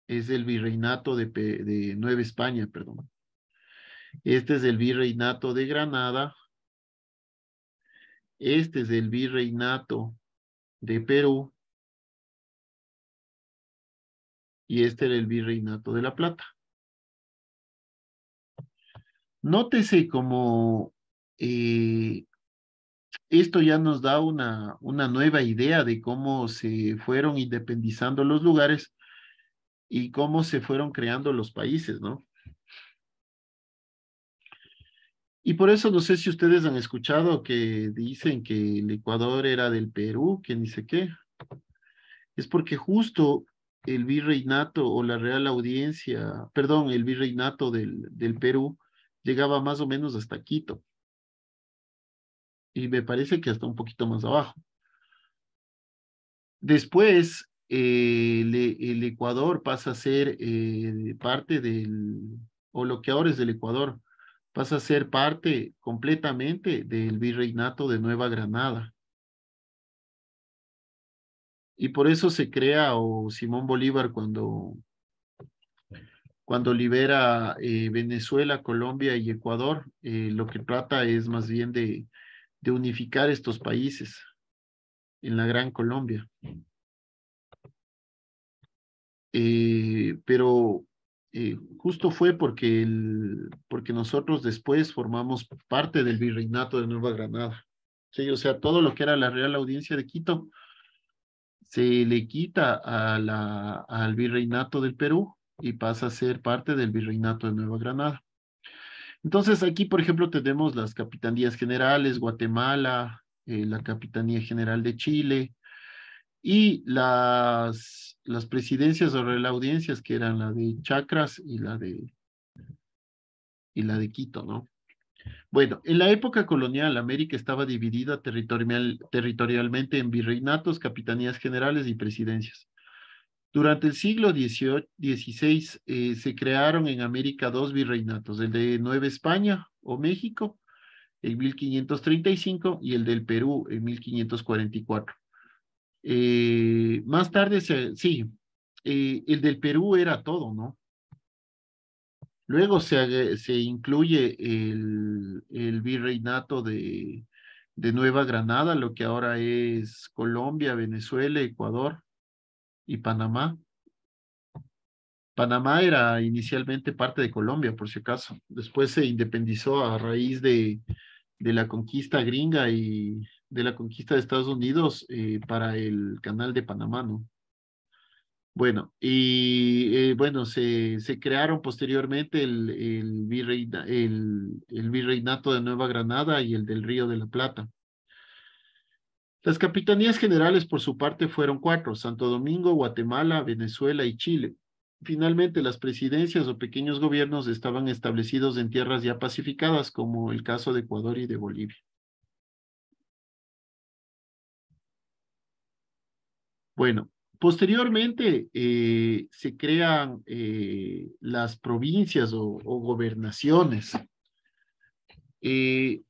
es el virreinato de, de Nueva España, perdón. Este es el virreinato de Granada. Este es el virreinato de Perú. Y este era el virreinato de La Plata. Nótese como eh, esto ya nos da una, una nueva idea de cómo se fueron independizando los lugares y cómo se fueron creando los países, ¿no? Y por eso no sé si ustedes han escuchado que dicen que el Ecuador era del Perú, que ni sé qué. Es porque justo el virreinato o la Real Audiencia, perdón, el virreinato del, del Perú llegaba más o menos hasta Quito. Y me parece que hasta un poquito más abajo. Después, eh, e, el, Ecuador pasa a ser eh, parte del, o lo que ahora es del Ecuador, pasa a ser parte completamente del virreinato de Nueva Granada. Y por eso se crea, o Simón Bolívar cuando cuando libera eh, Venezuela, Colombia y Ecuador, eh, lo que trata es más bien de, unificar estos países en la Gran Colombia. Eh, pero justo fue porque, nosotros después formamos parte del virreinato de Nueva Granada. o sea, todo lo que era la Real Audiencia de Quito se le quita al virreinato del Perú y pasa a ser parte del Virreinato de Nueva Granada. Entonces aquí, por ejemplo, tenemos las capitanías generales, Guatemala, eh, la Capitanía General de Chile y las, las presidencias o audiencias que eran la de Chacras y la de, y la de Quito, ¿no? Bueno, en la época colonial, América estaba dividida territorialmente en virreinatos, capitanías generales y presidencias. Durante el siglo XVI eh, se crearon en América dos virreinatos, el de Nueva España o México en 1535 y el del Perú en 1544. Eh, más tarde, sí, eh, el del Perú era todo, ¿no? Luego se, se incluye el, el virreinato de Nueva Granada, lo que ahora es Colombia, Venezuela, Ecuador, y Panamá. Panamá era inicialmente parte de Colombia, por si acaso. Después se independizó a raíz de, de la conquista gringa y de la conquista de Estados Unidos eh, para el canal de Panamá, ¿no? Bueno, y eh, bueno, se, se, crearon posteriormente el virreinato de Nueva Granada y el del Río de la Plata. Las capitanías generales, por su parte, fueron cuatro, Santo Domingo, Guatemala, Venezuela y Chile. Finalmente, las presidencias o pequeños gobiernos estaban establecidos en tierras ya pacificadas, como el caso de Ecuador y de Bolivia. Bueno, posteriormente eh, se crean eh, las provincias o, gobernaciones. Eh,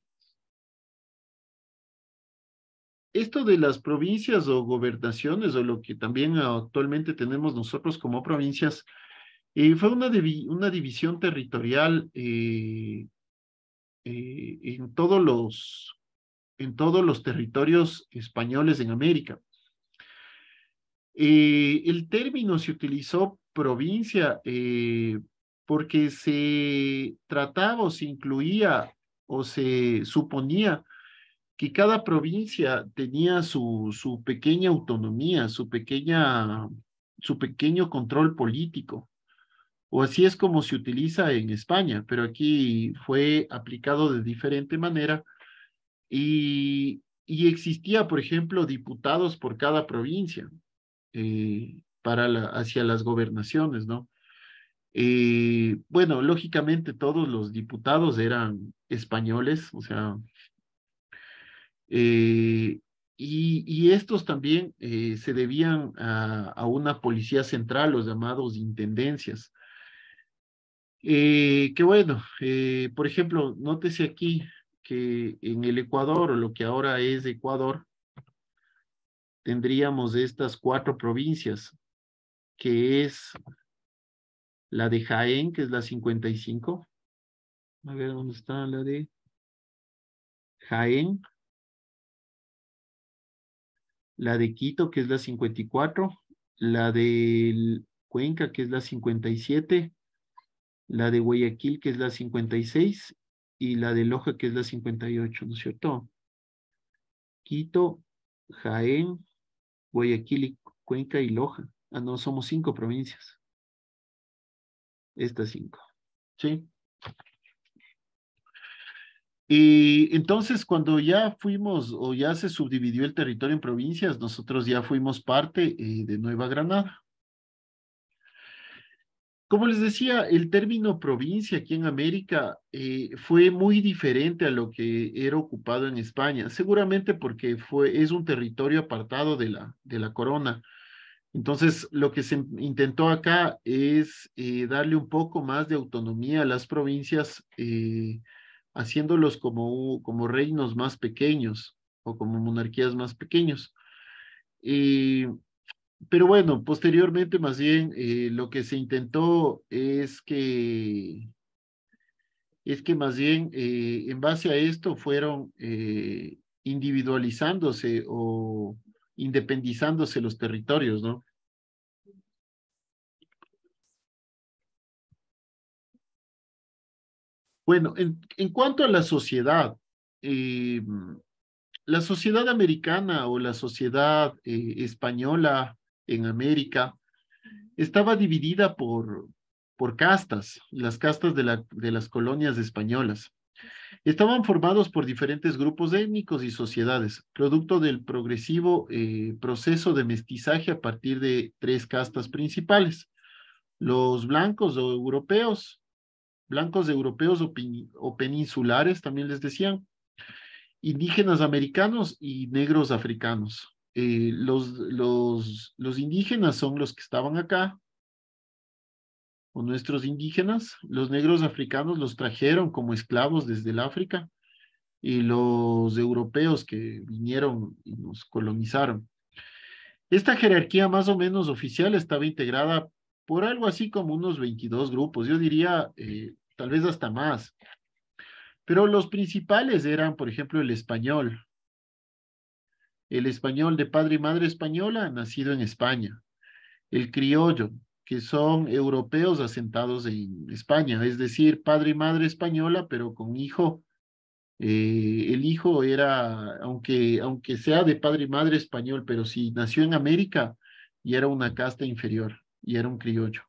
esto de las provincias o gobernaciones o lo que también actualmente tenemos nosotros como provincias, eh, fue una, una, división territorial eh, eh, en, todos los, en todos los territorios españoles en América. el término se utilizó provincia porque se trataba o se incluía o se suponía que cada provincia tenía su, su pequeña autonomía, su, pequeña, su pequeño control político. O así es como se utiliza en España, pero aquí fue aplicado de diferente manera y, y existía, por ejemplo, diputados por cada provincia eh, para la, hacia las gobernaciones, ¿no? Eh, bueno, lógicamente todos los diputados eran españoles, o sea, eh, y, estos también eh, se debían a, una policía central, los llamados intendencias. Eh, que bueno, por ejemplo, nótese aquí que en el Ecuador, o lo que ahora es Ecuador, tendríamos estas cuatro provincias, que es la de Jaén, que es la 55. A ver, ¿dónde está la de Jaén? la de Quito, que es la 54, la de Cuenca, que es la 57, la de Guayaquil, que es la 56, y la de Loja, que es la 58, ¿no es cierto? Quito, Jaén, Guayaquil, Cuenca y Loja. Ah, no, somos cinco provincias. Estas cinco. ¿Sí? Y entonces cuando ya fuimos o ya se subdividió el territorio en provincias, nosotros ya fuimos parte eh, de Nueva Granada. Como les decía, el término provincia aquí en América eh, fue muy diferente a lo que era ocupado en España, seguramente porque fue, es un territorio apartado de la, de la corona. Entonces, lo que se intentó acá es eh, darle un poco más de autonomía a las provincias haciéndolos como, como reinos más pequeños o como monarquías más pequeños. pero bueno, posteriormente más bien eh, lo que se intentó es que es que más bien eh, en base a esto fueron eh, individualizándose o independizándose los territorios, ¿no? Bueno, en, cuanto a la sociedad, eh, la sociedad americana o la sociedad eh, española en América estaba dividida por, por castas, las castas de, la, de las colonias españolas. Estaban formados por diferentes grupos étnicos y sociedades, producto del progresivo eh, proceso de mestizaje a partir de tres castas principales, los blancos o europeos, blancos europeos o, peninsulares, también les decían, indígenas americanos y negros africanos. Eh, los, los, los indígenas son los que estaban acá, o nuestros indígenas, los negros africanos los trajeron como esclavos desde el África y los europeos que vinieron y nos colonizaron. Esta jerarquía más o menos oficial estaba integrada por algo así como unos 22 grupos, yo diría eh, tal vez hasta más. Pero los principales eran, por ejemplo, el español. El español de padre y madre española, nacido en España. El criollo, que son europeos asentados en España, es decir, padre y madre española, pero con hijo. Eh, el hijo era, aunque, aunque sea de padre y madre español, pero si nació en América, y era una casta inferior y era un criollo.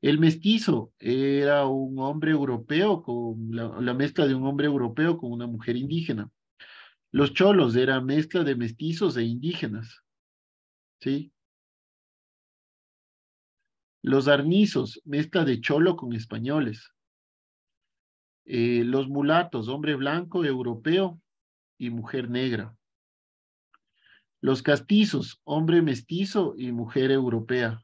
El mestizo era un hombre europeo con la, mezcla de un hombre europeo con una mujer indígena. Los cholos era mezcla de mestizos e indígenas. ¿Sí? Los arnizos, mezcla de cholo con españoles. Eh, los mulatos, hombre blanco, europeo y mujer negra. Los castizos, hombre mestizo y mujer europea.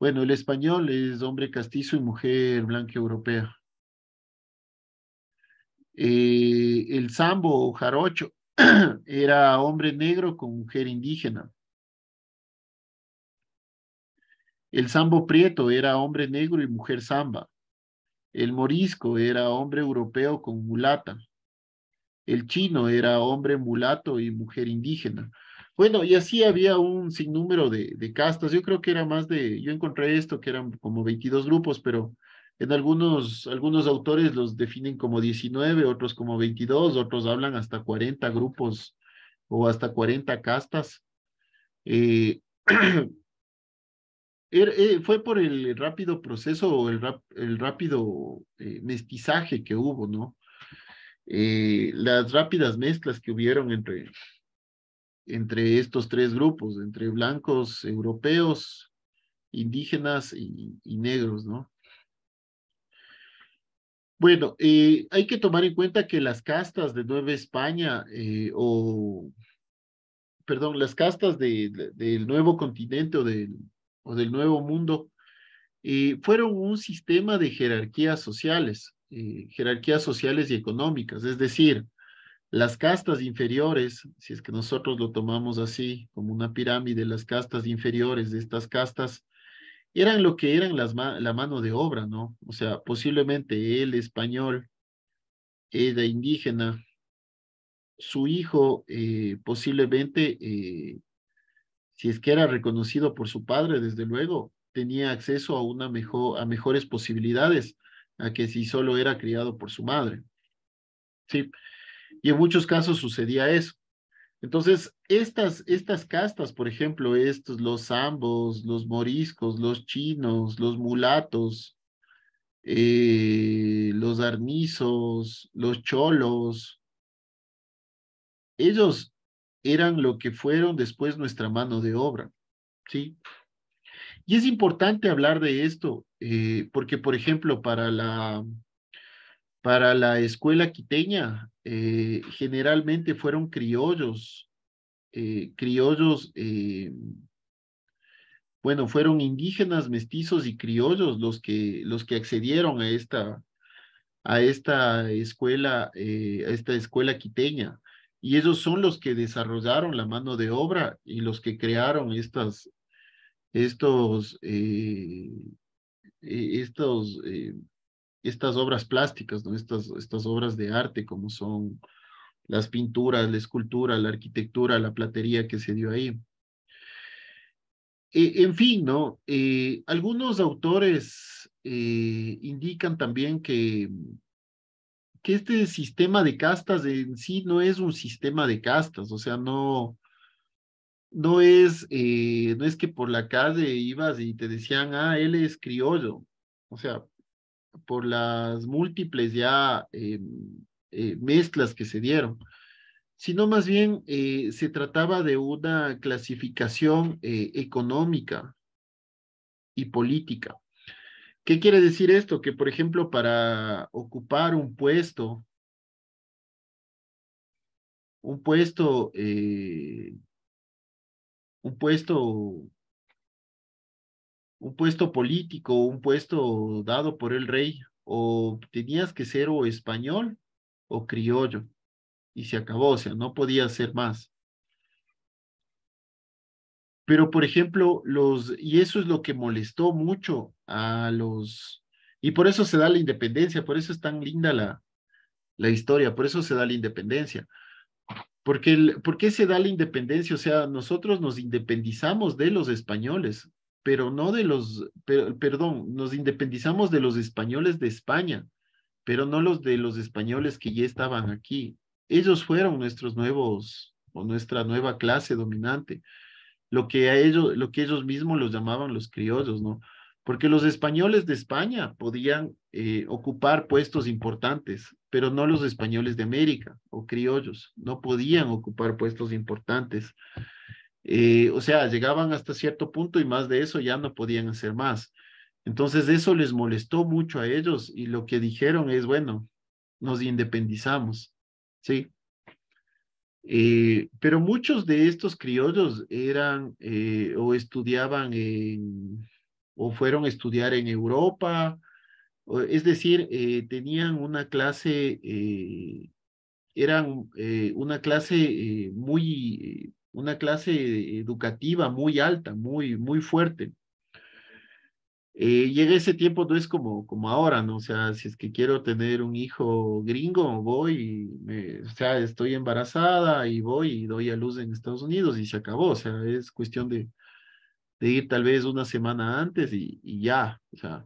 Bueno, el español es hombre castizo y mujer blanca europea. Eh, el sambo o jarocho (clears throat) era hombre negro con mujer indígena. El sambo prieto era hombre negro y mujer samba. El morisco era hombre europeo con mulata. El chino era hombre mulato y mujer indígena. Bueno, y así había un sinnúmero de, de, castas. Yo creo que era más de, yo encontré esto, que eran como 22 grupos, pero en algunos, algunos autores los definen como 19, otros como 22, otros hablan hasta 40 grupos o hasta 40 castas. Eh, (clears throat) er, eh, fue por el rápido proceso o el, el rápido eh, mestizaje que hubo, ¿no? las rápidas mezclas que hubieron entre, entre estos tres grupos, entre blancos, europeos, indígenas y, negros, ¿no? Bueno, eh, hay que tomar en cuenta que las castas de Nueva España eh, o, perdón, las castas del nuevo continente o del, o del nuevo mundo eh, fueron un sistema de jerarquías sociales, jerarquías sociales y económicas, es decir, las castas inferiores, si es que nosotros lo tomamos así, como una pirámide, las castas inferiores de estas castas, eran lo que eran las la mano de obra, ¿no? O sea, posiblemente el español, era eh, indígena, su hijo eh, posiblemente, eh, si es que era reconocido por su padre, desde luego, tenía acceso a, una mejor, a mejores posibilidades a que si solo era criado por su madre. Sí, y en muchos casos sucedía eso. Entonces, estas, estas castas, por ejemplo, estos, los zambos, los moriscos, los chinos, los mulatos, eh, los arnizos, los cholos, ellos eran lo que fueron después nuestra mano de obra, ¿sí? Y es importante hablar de esto, eh, porque, por ejemplo, para la, para la escuela quiteña eh, generalmente fueron criollos, eh, criollos, eh, bueno, fueron indígenas, mestizos y criollos los que, los que accedieron a esta, a esta escuela, a esta escuela quiteña. Y ellos son los que desarrollaron la mano de obra y los que crearon estas, estos, e-, estos estas obras plásticas, ¿no? estas, estas obras de arte como son las pinturas, la escultura, la arquitectura, la platería que se dio ahí. Eh, en fin, ¿no? Eh, algunos autores eh, indican también que, que este sistema de castas en sí no es un sistema de castas, o sea, no, no es, no es que por la calle ibas y te decían, ah, él es criollo. O sea, por las múltiples ya eh, eh, mezclas que se dieron, sino más bien eh, se trataba de una clasificación económica y política. ¿Qué quiere decir esto? Que, por ejemplo, para ocupar un puesto, un puesto, un puesto un puesto político, un puesto dado por el rey, o tenías que ser o español o criollo, y se acabó, o sea, no podías ser más. Pero, por ejemplo, los, y eso es lo que molestó mucho a los, y por eso se da la independencia, por eso es tan linda la, la historia, por eso se da la independencia. Porque el, ¿Por qué se da la independencia? O sea, nosotros nos independizamos de los españoles, pero no de los, perdón, nos independizamos de los españoles de España, pero no los de los españoles que ya estaban aquí. Ellos fueron nuestros nuevos o nuestra nueva clase dominante, lo que a ellos, lo que ellos mismos los llamaban los criollos, ¿no? Porque los españoles de España podían eh, ocupar puestos importantes, pero no los españoles de América o criollos, no podían ocupar puestos importantes. Eh, o sea, llegaban hasta cierto punto y más de eso ya no podían hacer más. Entonces eso les molestó mucho a ellos y lo que dijeron es, bueno, nos independizamos, ¿sí? Eh, pero muchos de estos criollos eran eh, o estudiaban o fueron a estudiar en Europa, es decir, tenían una clase, eran una clase muy una clase educativa muy alta, muy, muy fuerte. Eh, llega ese tiempo no es como, como ahora, ¿no? O sea, si es que quiero tener un hijo gringo, voy, o sea, estoy embarazada y voy y doy a luz en Estados Unidos y se acabó. O sea, es cuestión de, ir tal vez una semana antes y, ya. O sea,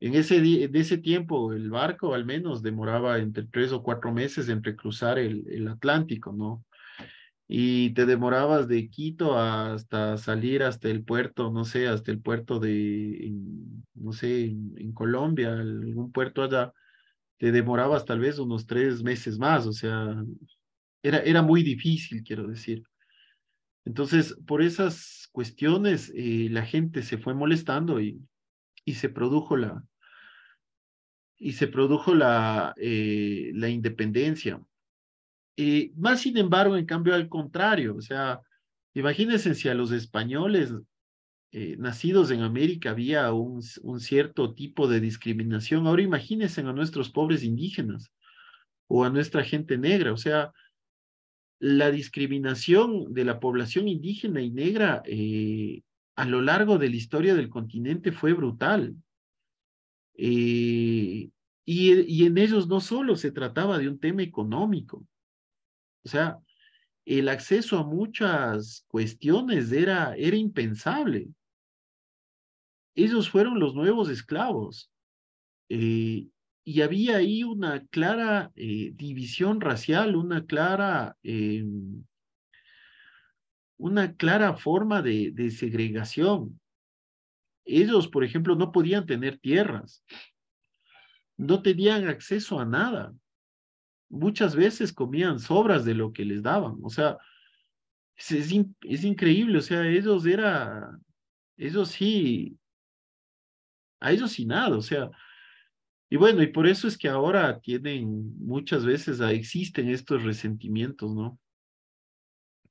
en ese, de ese tiempo el barco al menos demoraba entre tres o cuatro meses entre cruzar el Atlántico, ¿no? y te demorabas de Quito hasta salir hasta el puerto, no sé, hasta el puerto de, no sé, en, Colombia, algún puerto allá, te demorabas tal vez unos tres meses más, o sea, era, era muy difícil, quiero decir. Entonces, por esas cuestiones, eh, la gente se fue molestando y, y se produjo la, y se produjo la, eh, la independencia. Eh, más sin embargo, en cambio, al contrario, o sea, imagínense si a los españoles eh, nacidos en América había un, cierto tipo de discriminación, ahora imagínense a nuestros pobres indígenas o a nuestra gente negra, o sea, la discriminación de la población indígena y negra eh, a lo largo de la historia del continente fue brutal. y en ellos no solo se trataba de un tema económico, o sea, el acceso a muchas cuestiones era, era impensable. Ellos fueron los nuevos esclavos. Eh, y había ahí una clara eh, división racial, una clara, eh, una clara forma de, de segregación. Ellos, por ejemplo, no podían tener tierras, no tenían acceso a nada muchas veces comían sobras de lo que les daban. O sea, es, increíble. O sea, ellos era, ellos sí, a ellos sí nada. O sea, y bueno, y por eso es que ahora tienen muchas veces, existen estos resentimientos, ¿no?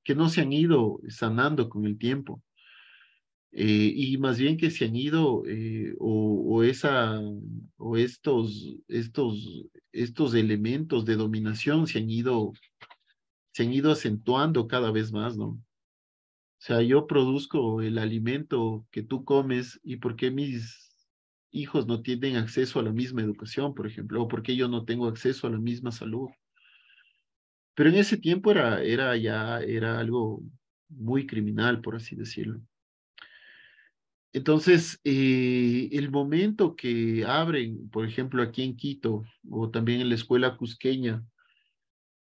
Que no se han ido sanando con el tiempo. Eh, y más bien que se han ido eh, o, o, esa, o estos, estos, estos elementos de dominación se han ido, se han ido acentuando cada vez más, ¿no? O sea, yo produzco el alimento que tú comes y por qué mis hijos no tienen acceso a la misma educación, por ejemplo, o por qué yo no tengo acceso a la misma salud. Pero en ese tiempo era, era ya, era algo muy criminal, por así decirlo. Entonces, eh, el momento que abren, por ejemplo, aquí en Quito, o también en la escuela cusqueña,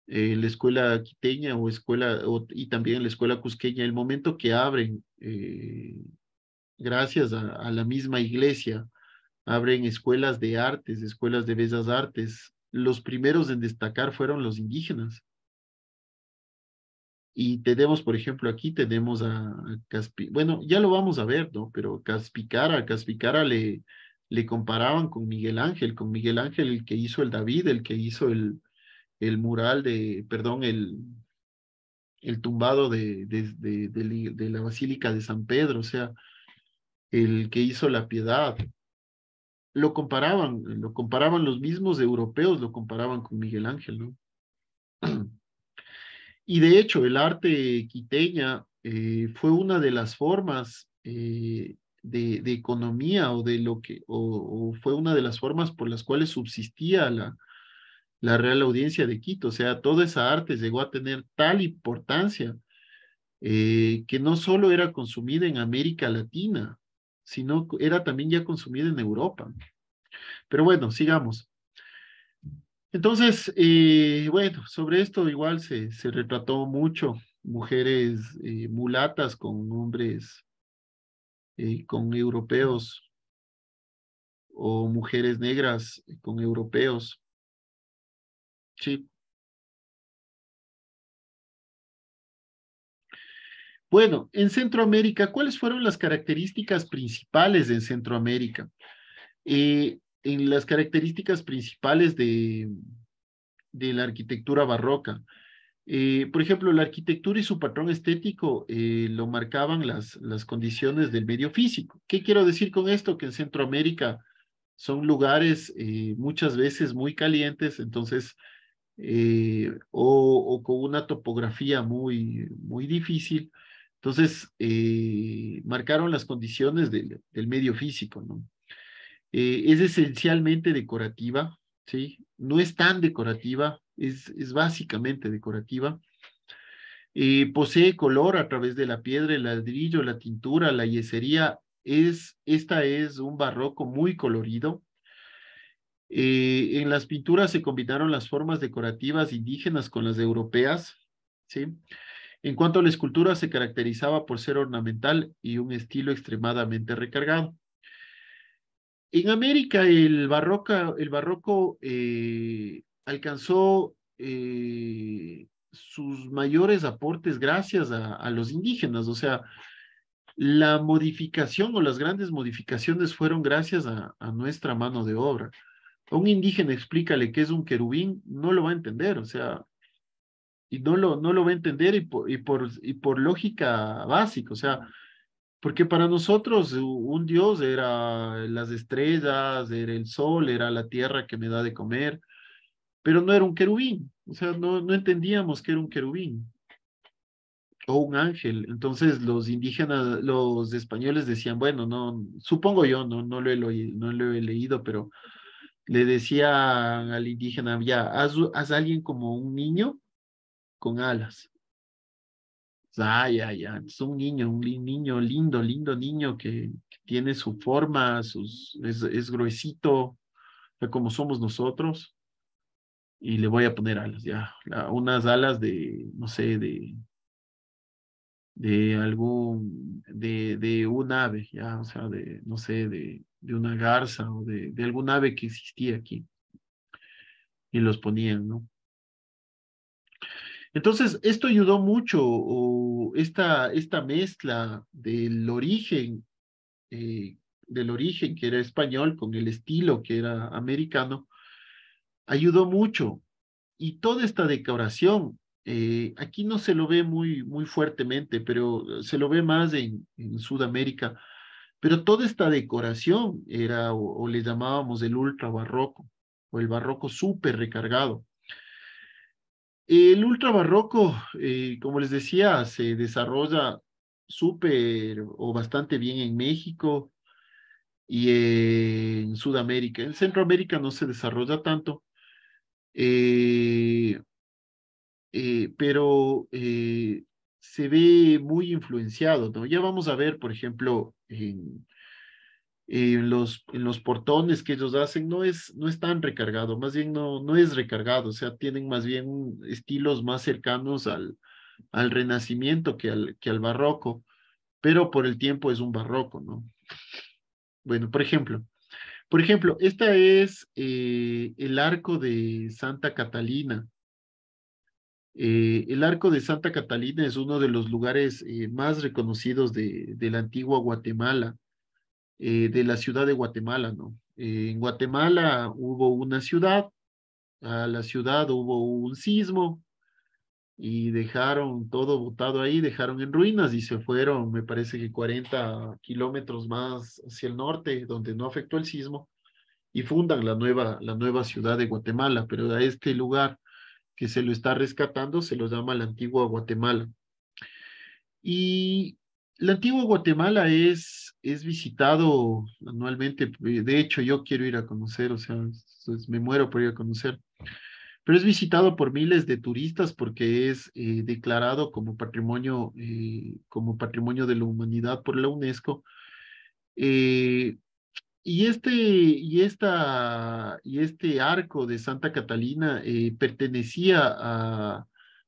eh, la escuela quiteña o escuela, y también en la escuela cusqueña, el momento que abren, eh, gracias a, a, la misma iglesia, abren escuelas de artes, escuelas de bellas artes, los primeros en destacar fueron los indígenas. Y tenemos, por ejemplo, aquí tenemos a Caspi, bueno, ya lo vamos a ver, ¿no? Pero Caspicara, Caspicara le, le comparaban con Miguel Ángel, con Miguel Ángel el que hizo el David, el que hizo el, el mural de, perdón, el, el tumbado de, de, de, de, la Basílica de San Pedro, o sea, el que hizo la piedad. Lo comparaban, lo comparaban los mismos europeos, lo comparaban con Miguel Ángel, ¿no? (clears throat) Y de hecho, el arte quiteña eh, fue una de las formas eh, de, economía o de lo que, fue una de las formas por las cuales subsistía la, la Real Audiencia de Quito. O sea, toda esa arte llegó a tener tal importancia eh, que no solo era consumida en América Latina, sino era también ya consumida en Europa. Pero bueno, sigamos. Entonces, eh, bueno, sobre esto igual se, retrató mucho, mujeres eh, mulatas con hombres, eh, con europeos, o mujeres negras con europeos. Sí. Bueno, en Centroamérica, ¿cuáles fueron las características principales en Centroamérica? Eh, en las características principales de, de la arquitectura barroca. Eh, por ejemplo, la arquitectura y su patrón estético eh, lo marcaban las, las condiciones del medio físico. ¿Qué quiero decir con esto? Que en Centroamérica son lugares eh, muchas veces muy calientes, entonces, o, con una topografía muy, muy difícil. Entonces, marcaron las condiciones del, del medio físico, ¿no? Eh, es esencialmente decorativa, ¿sí? No es tan decorativa, es, es básicamente decorativa. Eh, posee color a través de la piedra, el ladrillo, la tintura, la yesería. Es, esta es un barroco muy colorido. Eh, en las pinturas se combinaron las formas decorativas indígenas con las europeas. ¿sí? En cuanto a la escultura, se caracterizaba por ser ornamental y un estilo extremadamente recargado. En América el, barroca, el barroco eh, alcanzó eh, sus mayores aportes gracias a, los indígenas, o sea, la modificación o las grandes modificaciones fueron gracias a, nuestra mano de obra. un indígena explícale que es un querubín, no lo va a entender, o sea, y no lo, no lo va a entender y por, y por, y por lógica básica, o sea, porque para nosotros un Dios era las estrellas, era el sol, era la tierra que me da de comer, pero no era un querubín, o sea, no, no entendíamos que era un querubín o un ángel. Entonces los indígenas, los españoles decían, bueno, no, supongo yo, no, no, lo, he, no lo he leído, pero le decían al indígena, ya, haz, haz alguien como un niño con alas ya, ya. Es un niño, un niño lindo, lindo niño que, tiene su forma, es, es gruesito, como somos nosotros. Y le voy a poner alas, ya. unas alas de, no sé, de algún, de, de un ave, ya, o sea, de, no sé, de, de una garza o de, de algún ave que existía aquí. Y los ponían, ¿no? Entonces, esto ayudó mucho, o esta, esta mezcla del origen, eh, del origen que era español con el estilo que era americano, ayudó mucho. Y toda esta decoración, eh, aquí no se lo ve muy, muy fuertemente, pero se lo ve más en, Sudamérica, pero toda esta decoración era, o, le llamábamos el ultra barroco, o el barroco súper recargado. El ultrabarroco, eh, como les decía, se desarrolla súper o bastante bien en México y en Sudamérica. En Centroamérica no se desarrolla tanto, eh, eh, pero se ve muy influenciado, Ya vamos a ver, por ejemplo, en, en los, los portones que ellos hacen no es, no tan recargado, más bien no, no es recargado, o sea, tienen más bien estilos más cercanos al, al renacimiento que al, que al barroco, pero por el tiempo es un barroco, ¿no? Bueno, por ejemplo, por ejemplo, esta es eh, el arco de Santa Catalina. Eh, el arco de Santa Catalina es uno de los lugares eh, más reconocidos de, de la antigua Guatemala. Eh, de la ciudad de Guatemala, ¿no? Eh, en Guatemala hubo una ciudad, a la ciudad hubo un sismo y dejaron todo botado ahí, dejaron en ruinas y se fueron, me parece que 40 kilómetros más hacia el norte, donde no afectó el sismo, y fundan la nueva, la nueva ciudad de Guatemala, pero a este lugar que se lo está rescatando se lo llama la antigua Guatemala. Y el antigua Guatemala es, es visitado anualmente, eh, de hecho yo quiero ir a conocer, o sea, me muero por ir a conocer, pero es visitado por miles de turistas porque es eh, declarado como patrimonio, eh, como patrimonio de la humanidad por la UNESCO. y este, y, esta, y este arco de Santa Catalina pertenecía a,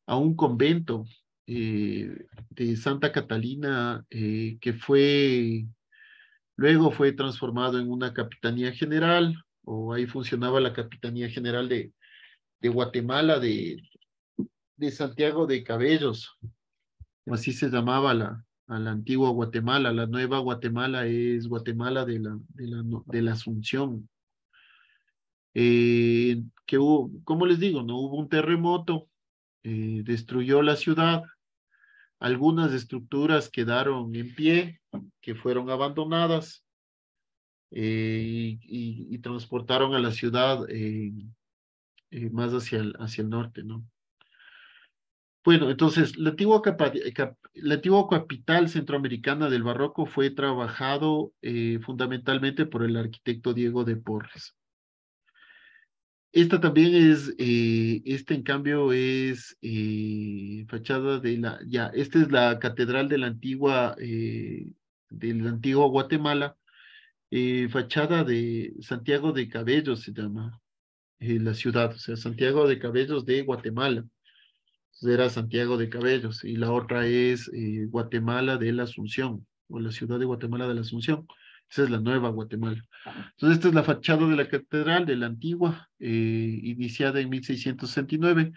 a un convento, eh, de Santa Catalina, eh, que fue, luego fue transformado en una capitanía general, o ahí funcionaba la capitanía general de, de Guatemala, de, de Santiago de Cabellos, así se llamaba la, la antigua Guatemala. La nueva Guatemala es Guatemala de la, de la, de la Asunción. Eh, que hubo, como les digo, no hubo un terremoto, destruyó la ciudad, algunas estructuras quedaron en pie, que fueron abandonadas eh, y, transportaron a la ciudad eh, eh, más hacia el, hacia el norte, Bueno, entonces, la antigua, la antigua capital centroamericana del barroco fue trabajado fundamentalmente por el arquitecto Diego de Porres. Esta también es, eh, esta en cambio es eh, fachada de la, ya, esta es la catedral de la antigua, eh, de Guatemala, eh, fachada de Santiago de Cabellos se llama la ciudad, o sea, Santiago de Cabellos de Guatemala. era Santiago de Cabellos y la otra es Guatemala de la Asunción, o la ciudad de Guatemala de la Asunción. Esa es la nueva Guatemala. Entonces, esta es la fachada de la catedral, de la antigua, eh, iniciada en 1669.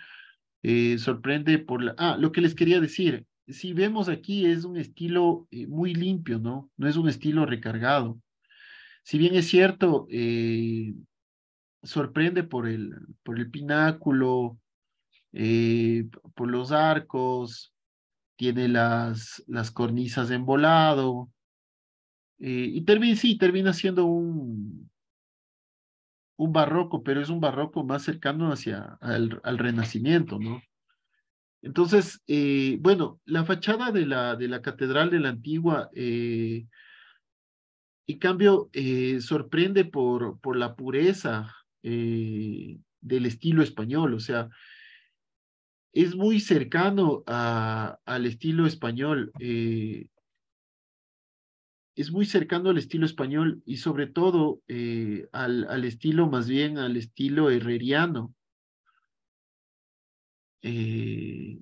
Eh, sorprende por la... Ah, lo que les quería decir, si vemos aquí es un estilo eh, muy limpio, ¿no? No es un estilo recargado. Si bien es cierto, sorprende por el, por el pináculo, por los arcos, tiene las, las cornisas de volado eh, y termina, sí, termina siendo un, barroco, pero es un barroco más cercano hacia al, renacimiento, ¿no? Entonces, eh, bueno, la fachada de la, de la Catedral de la Antigua, eh, en cambio, sorprende por, por la pureza del estilo español, o sea, es muy cercano al estilo español es muy cercano al estilo español y sobre todo eh, al, al, estilo, más bien al estilo herreriano. Eh,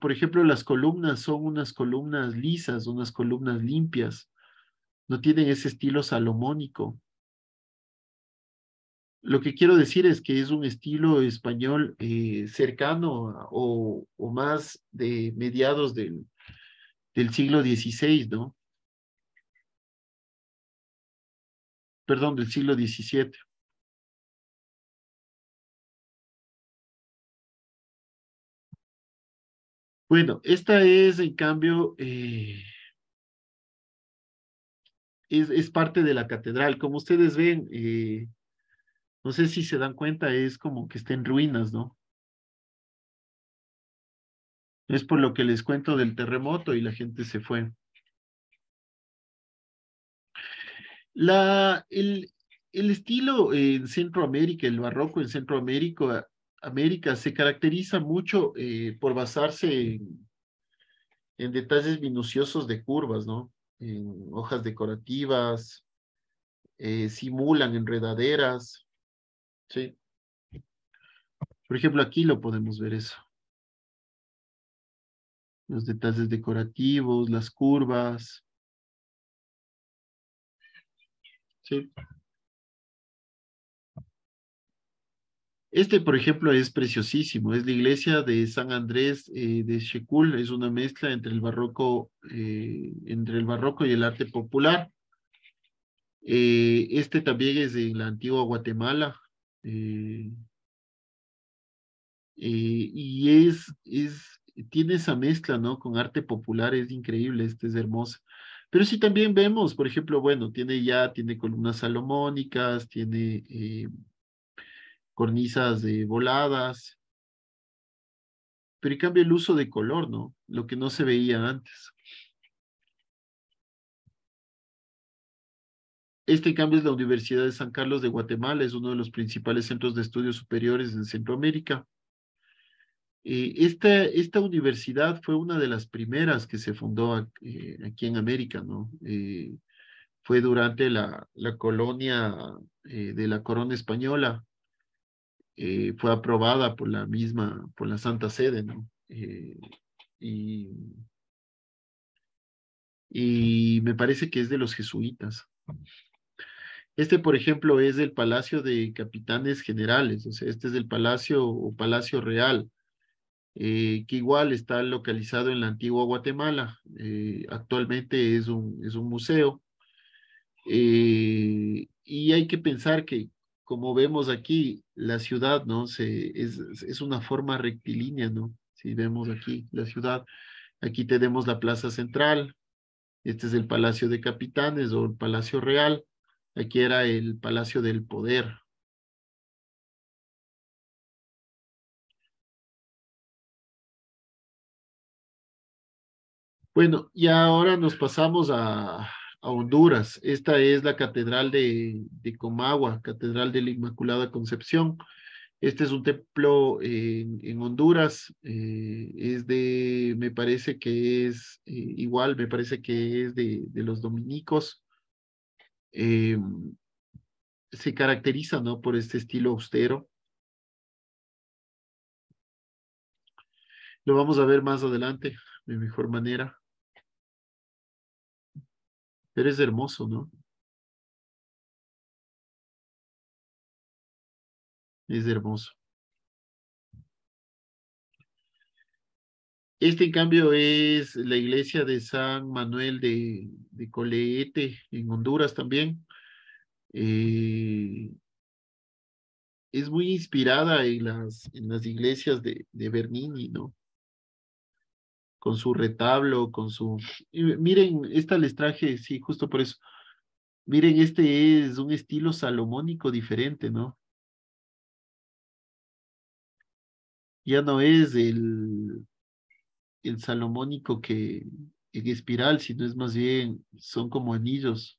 por ejemplo, las columnas son unas columnas lisas, unas columnas limpias. No tienen ese estilo salomónico. Lo que quiero decir es que es un estilo español eh, cercano o, o más de mediados del, del siglo XVI, ¿no? Perdón, del siglo XVII. Bueno, esta es, en cambio, eh, es, es, parte de la catedral. Como ustedes ven, eh, no sé si se dan cuenta, es como que está en ruinas, ¿no? Es por lo que les cuento del terremoto y la gente se fue. La, el, el estilo en Centroamérica, el barroco en Centroamérica, América, se caracteriza mucho eh, por basarse en, detalles minuciosos de curvas, ¿no? En hojas decorativas, eh, simulan enredaderas, ¿sí? Por ejemplo, aquí lo podemos ver eso los detalles decorativos, las curvas. Sí. Este, por ejemplo, es preciosísimo. Es la iglesia de San Andrés eh, de Shekul. Es una mezcla entre el barroco, eh, entre el barroco y el arte popular. Eh, este también es de la antigua Guatemala. y es, es, tiene esa mezcla, ¿no? Con arte popular, es increíble, este es hermoso. Pero sí también vemos, por ejemplo, bueno, tiene ya, tiene columnas salomónicas, tiene eh, cornisas de voladas, pero cambia el uso de color, ¿no? Lo que no se veía antes. Este cambio es la Universidad de San Carlos de Guatemala, es uno de los principales centros de estudios superiores en Centroamérica. Eh, esta, esta, universidad fue una de las primeras que se fundó eh, aquí, en América, ¿no? Eh, fue durante la, la colonia de la corona española. fue aprobada por la misma, por la Santa Sede, ¿no? y, y me parece que es de los jesuitas. Este, por ejemplo, es el Palacio de Capitanes Generales, o sea, este es el Palacio o Palacio Real eh, que igual está localizado en la antigua Guatemala. Eh, actualmente es un, es un museo. Eh, y hay que pensar que, como vemos aquí, la ciudad, ¿no? es, una forma rectilínea, ¿no? Si vemos aquí la ciudad, aquí tenemos la plaza central, este es el Palacio de Capitanes o el Palacio Real, aquí era el Palacio del Poder, Bueno, y ahora nos pasamos a, Honduras. Esta es la Catedral de, Comagua, Catedral de la Inmaculada Concepción. Este es un templo en, Honduras, eh, es de, me parece que es eh, igual, me parece que es de, los dominicos. Eh, se caracteriza, ¿no? Por este estilo austero. Lo vamos a ver más adelante de mejor manera es hermoso, ¿no? Es hermoso. Este, en cambio, es la iglesia de San Manuel de, de Coleete, en Honduras también. Eh, es muy inspirada en las, en las iglesias de, de Bernini, ¿no? con su retablo, con su... Miren, esta les traje, sí, justo por eso. Miren, este es un estilo salomónico diferente, ¿no? Ya no es el, el salomónico que en espiral, sino es más bien, son como anillos.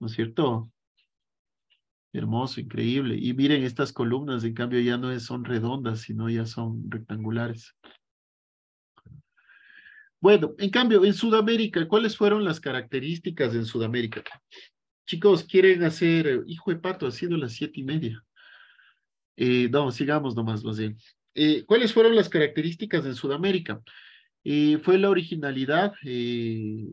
¿No es cierto? Hermoso, increíble. Y miren, estas columnas, en cambio, ya no son redondas, sino ya son rectangulares. Bueno, en cambio, en Sudamérica, ¿cuáles fueron las características en Sudamérica? Chicos, quieren hacer, hijo de pato, ha sido las siete y media. Eh, no, sigamos nomás, más bien. Eh, ¿Cuáles fueron las características en Sudamérica? y eh, fue la originalidad eh,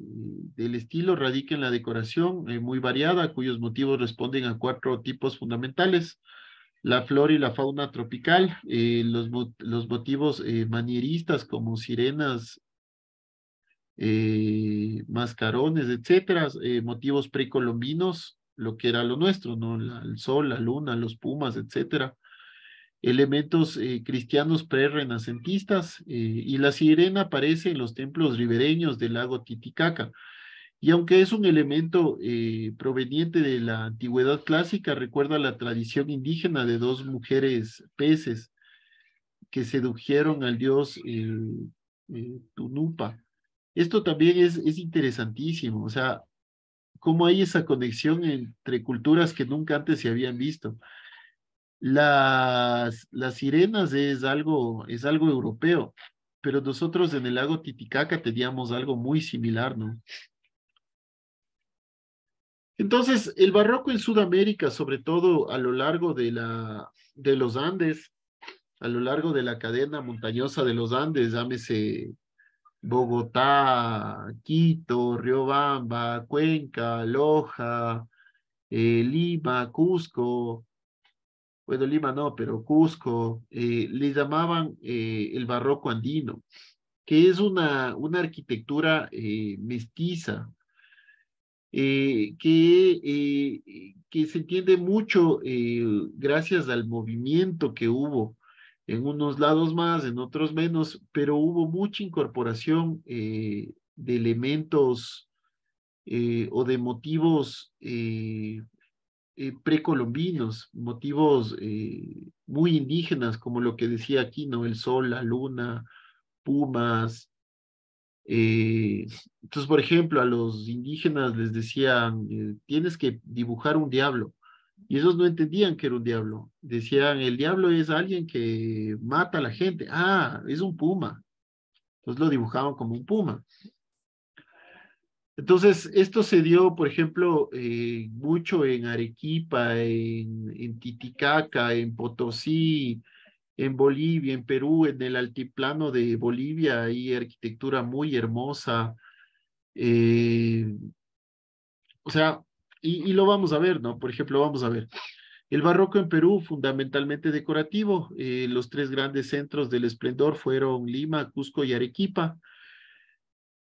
del estilo radica en la decoración eh, muy variada, cuyos motivos responden a cuatro tipos fundamentales. La flor y la fauna tropical, los, motivos manieristas como sirenas, mascarones, etcétera, motivos precolombinos, lo que era lo nuestro, ¿no? el sol, la luna, los pumas, etcétera elementos eh, cristianos prerrenacentistas renacentistas eh, y la sirena aparece en los templos ribereños del lago Titicaca. Y aunque es un elemento eh, proveniente de la antigüedad clásica, recuerda la tradición indígena de dos mujeres peces que sedujeron al dios Tunupa. Esto también es, es interesantísimo, o sea, cómo hay esa conexión entre culturas que nunca antes se habían visto. Las, las sirenas es algo, es algo europeo, pero nosotros en el lago Titicaca teníamos algo muy similar, ¿no? Entonces, el barroco en Sudamérica, sobre todo a lo largo de, la, de los Andes, a lo largo de la cadena montañosa de los Andes, llámese Bogotá, Quito, Riobamba, Cuenca, Loja, eh, Lima, Cusco, bueno, Lima no, pero Cusco, eh, le llamaban eh, el barroco andino, que es una, una arquitectura eh, mestiza, que, que se entiende mucho gracias al movimiento que hubo en unos lados más, en otros menos, pero hubo mucha incorporación de elementos o de motivos eh, precolombinos, motivos eh, muy indígenas, como lo que decía aquí, ¿no? El sol, la luna, pumas. Eh, entonces, por ejemplo, a los indígenas les decían, tienes que dibujar un diablo. Y ellos no entendían que era un diablo. Decían, el diablo es alguien que mata a la gente. Ah, es un puma. Entonces lo dibujaban como un puma. Entonces, esto se dio, por ejemplo, eh, mucho en Arequipa, en, Titicaca, en Potosí, en Bolivia, en Perú, en el altiplano de Bolivia, hay arquitectura muy hermosa. Eh, o sea, y, lo vamos a ver, ¿no? Por ejemplo, vamos a ver. El barroco en Perú, fundamentalmente decorativo, eh, los tres grandes centros del esplendor fueron Lima, Cusco y Arequipa.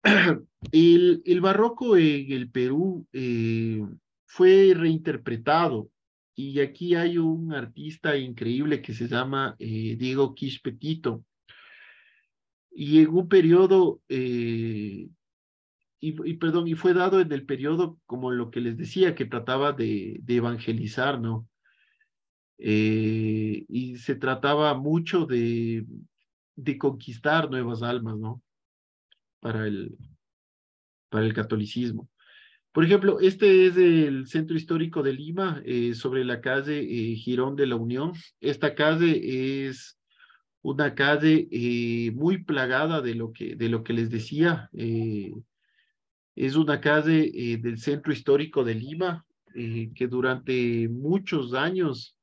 (clears throat) el, el, barroco en el Perú eh, fue reinterpretado y aquí hay un artista increíble que se llama eh, Diego Quispetito. Y en un periodo, eh, y, perdón, y fue dado en el periodo como lo que les decía, que trataba de, de evangelizar, ¿no? y se trataba mucho de, de conquistar nuevas almas, ¿no? para el, para el catolicismo. Por ejemplo, este es el centro histórico de Lima, eh, sobre la calle eh, Girón de la Unión. Esta calle es una calle eh, muy plagada de lo que, de lo que les decía. es una calle del centro histórico de Lima que durante muchos años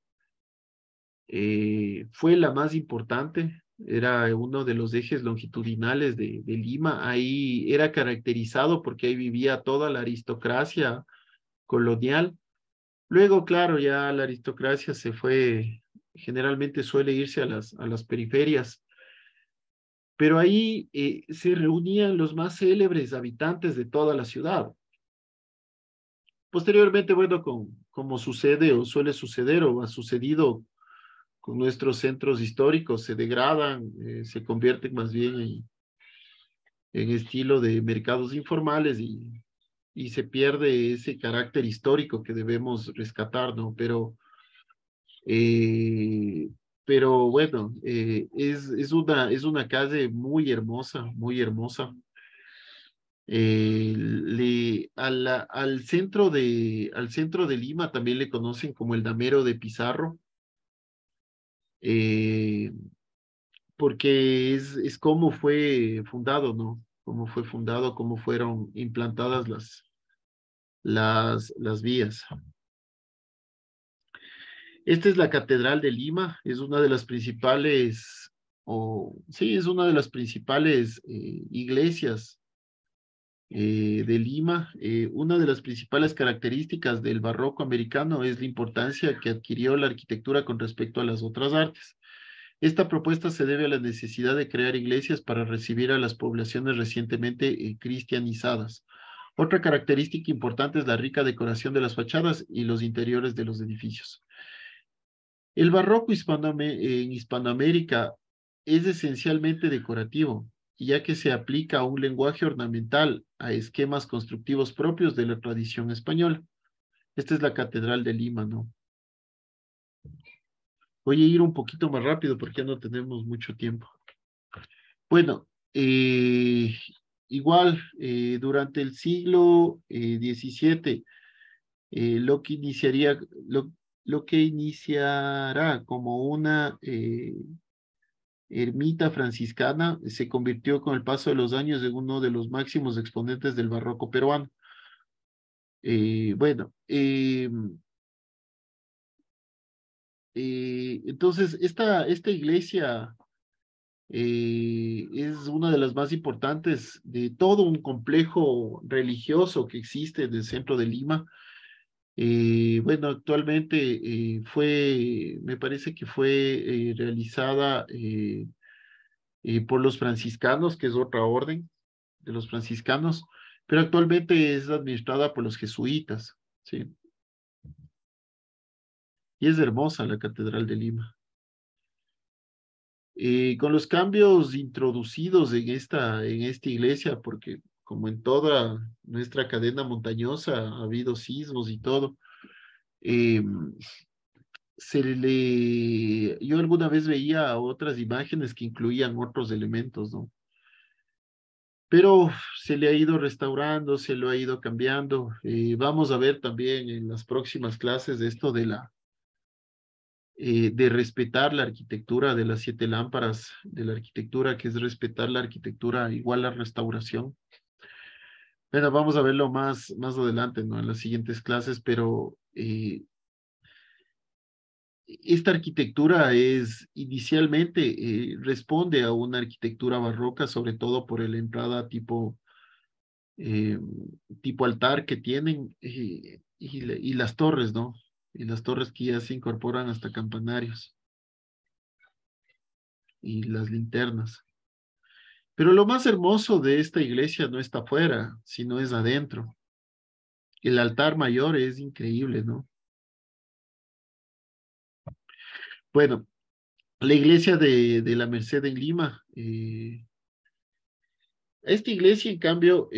fue la más importante era uno de los ejes longitudinales de, Lima. Ahí era caracterizado porque ahí vivía toda la aristocracia colonial. Luego, claro, ya la aristocracia se fue, generalmente suele irse a las, a las periferias. Pero ahí eh, se reunían los más célebres habitantes de toda la ciudad. Posteriormente, bueno, con, como sucede o suele suceder o ha sucedido con nuestros centros históricos, se degradan, eh, se convierten más bien en, en estilo de mercados informales y, y, se pierde ese carácter histórico que debemos rescatar, ¿no? Pero, eh, pero bueno, eh, es, es, una, es una calle muy hermosa, muy hermosa. le, a la, al, centro de, al centro de Lima también le conocen como el damero de Pizarro. Eh, porque es, es cómo fue fundado, ¿no? Cómo fue fundado, cómo fueron implantadas las, las, las vías. Esta es la Catedral de Lima, es una de las principales, o sí, es una de las principales eh, iglesias eh, de Lima. Eh, una de las principales características del barroco americano es la importancia que adquirió la arquitectura con respecto a las otras artes. Esta propuesta se debe a la necesidad de crear iglesias para recibir a las poblaciones recientemente eh, cristianizadas. Otra característica importante es la rica decoración de las fachadas y los interiores de los edificios. El barroco hispano en Hispanoamérica es esencialmente decorativo, ya que se aplica a un lenguaje ornamental a esquemas constructivos propios de la tradición española. Esta es la Catedral de Lima, ¿no? Voy a ir un poquito más rápido porque ya no tenemos mucho tiempo. Bueno, eh, igual, eh, durante el siglo XVII, eh, lo que iniciaría, lo, lo, que iniciará como una ermita franciscana, se convirtió con el paso de los años en uno de los máximos exponentes del barroco peruano. Eh, bueno, eh, eh, entonces esta, esta iglesia es una de las más importantes de todo un complejo religioso que existe en el centro de Lima eh, bueno, actualmente eh, fue, me parece que fue eh, realizada por los franciscanos, que es otra orden de los franciscanos, pero actualmente es administrada por los jesuitas, ¿sí? Y es hermosa la Catedral de Lima. con los cambios introducidos en esta, en esta iglesia, porque como en toda nuestra cadena montañosa, ha habido sismos y todo. Em, se le, yo alguna vez veía otras imágenes que incluían otros elementos, ¿no? Pero se le ha ido restaurando, se lo ha ido cambiando. Eh, vamos a ver también en las próximas clases esto de la, eh, de respetar la arquitectura de las siete lámparas, de la arquitectura que es respetar la arquitectura igual a restauración. Bueno, vamos a verlo más, más adelante, ¿no? En las siguientes clases, pero eh, esta arquitectura es inicialmente eh, responde a una arquitectura barroca, sobre todo por la entrada tipo, eh, tipo altar que tienen y, y, las torres, ¿no? Y las torres que ya se incorporan hasta campanarios y las linternas. Pero lo más hermoso de esta iglesia no está afuera, sino es adentro. El altar mayor es increíble, ¿no? Bueno, la iglesia de, la Merced en Lima. a eh, esta iglesia, en cambio,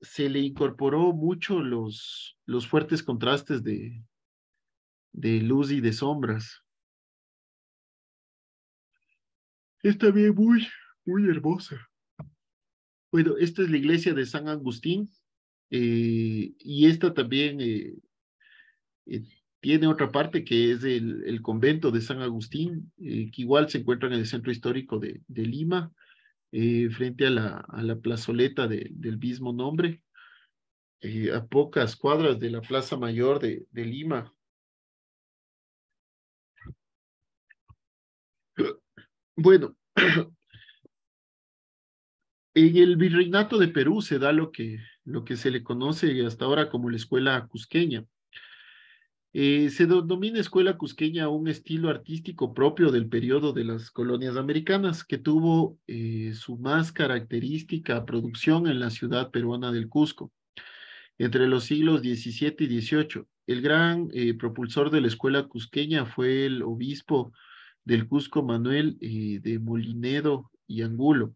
se le incorporó mucho los, los fuertes contrastes de, de luz y de sombras. Está bien, muy, muy hermosa. Bueno, esta es la iglesia de San Agustín eh, y esta también eh, eh, tiene otra parte que es el, convento de San Agustín, que igual se encuentra en el centro histórico de, Lima, frente a la, a la plazoleta del mismo nombre, a pocas cuadras de la Plaza Mayor de Lima. Bueno, (clears throat) En el virreinato de Perú se da lo que, lo que se le conoce hasta ahora como la escuela cusqueña. Eh, se denomina escuela cusqueña un estilo artístico propio del periodo de las colonias americanas, que tuvo eh, su más característica producción en la ciudad peruana del Cusco. Entre los siglos XVII y XVIII, el gran eh, propulsor de la escuela cusqueña fue el obispo del Cusco Manuel de Molinedo y Angulo,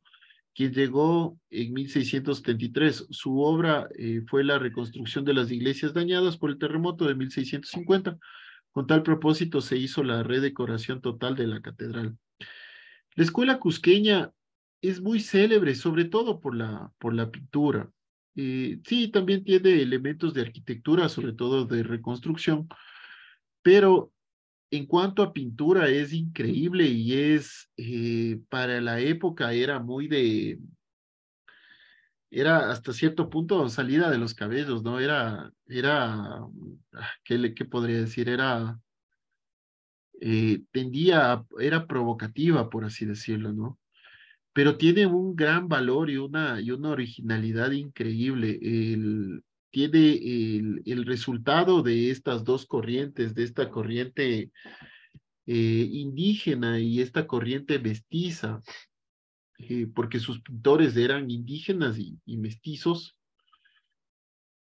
quien llegó en 1673. Su obra eh, fue la reconstrucción de las iglesias dañadas por el terremoto de 1650. Con tal propósito se hizo la redecoración total de la catedral. La escuela cusqueña es muy célebre, sobre todo por la, por la pintura. Eh, sí, también tiene elementos de arquitectura, sobre todo de reconstrucción, pero en cuanto a pintura, es increíble y es, eh, para la época era muy de, era hasta cierto punto salida de los cabellos, ¿no? Era, era, ah, ¿qué, podría decir? Era, eh, tendía, era provocativa, por así decirlo, ¿no? Pero tiene un gran valor y una, y una originalidad increíble. El, tiene el, resultado de estas dos corrientes, de esta corriente eh, indígena y esta corriente mestiza, eh, porque sus pintores eran indígenas y, mestizos,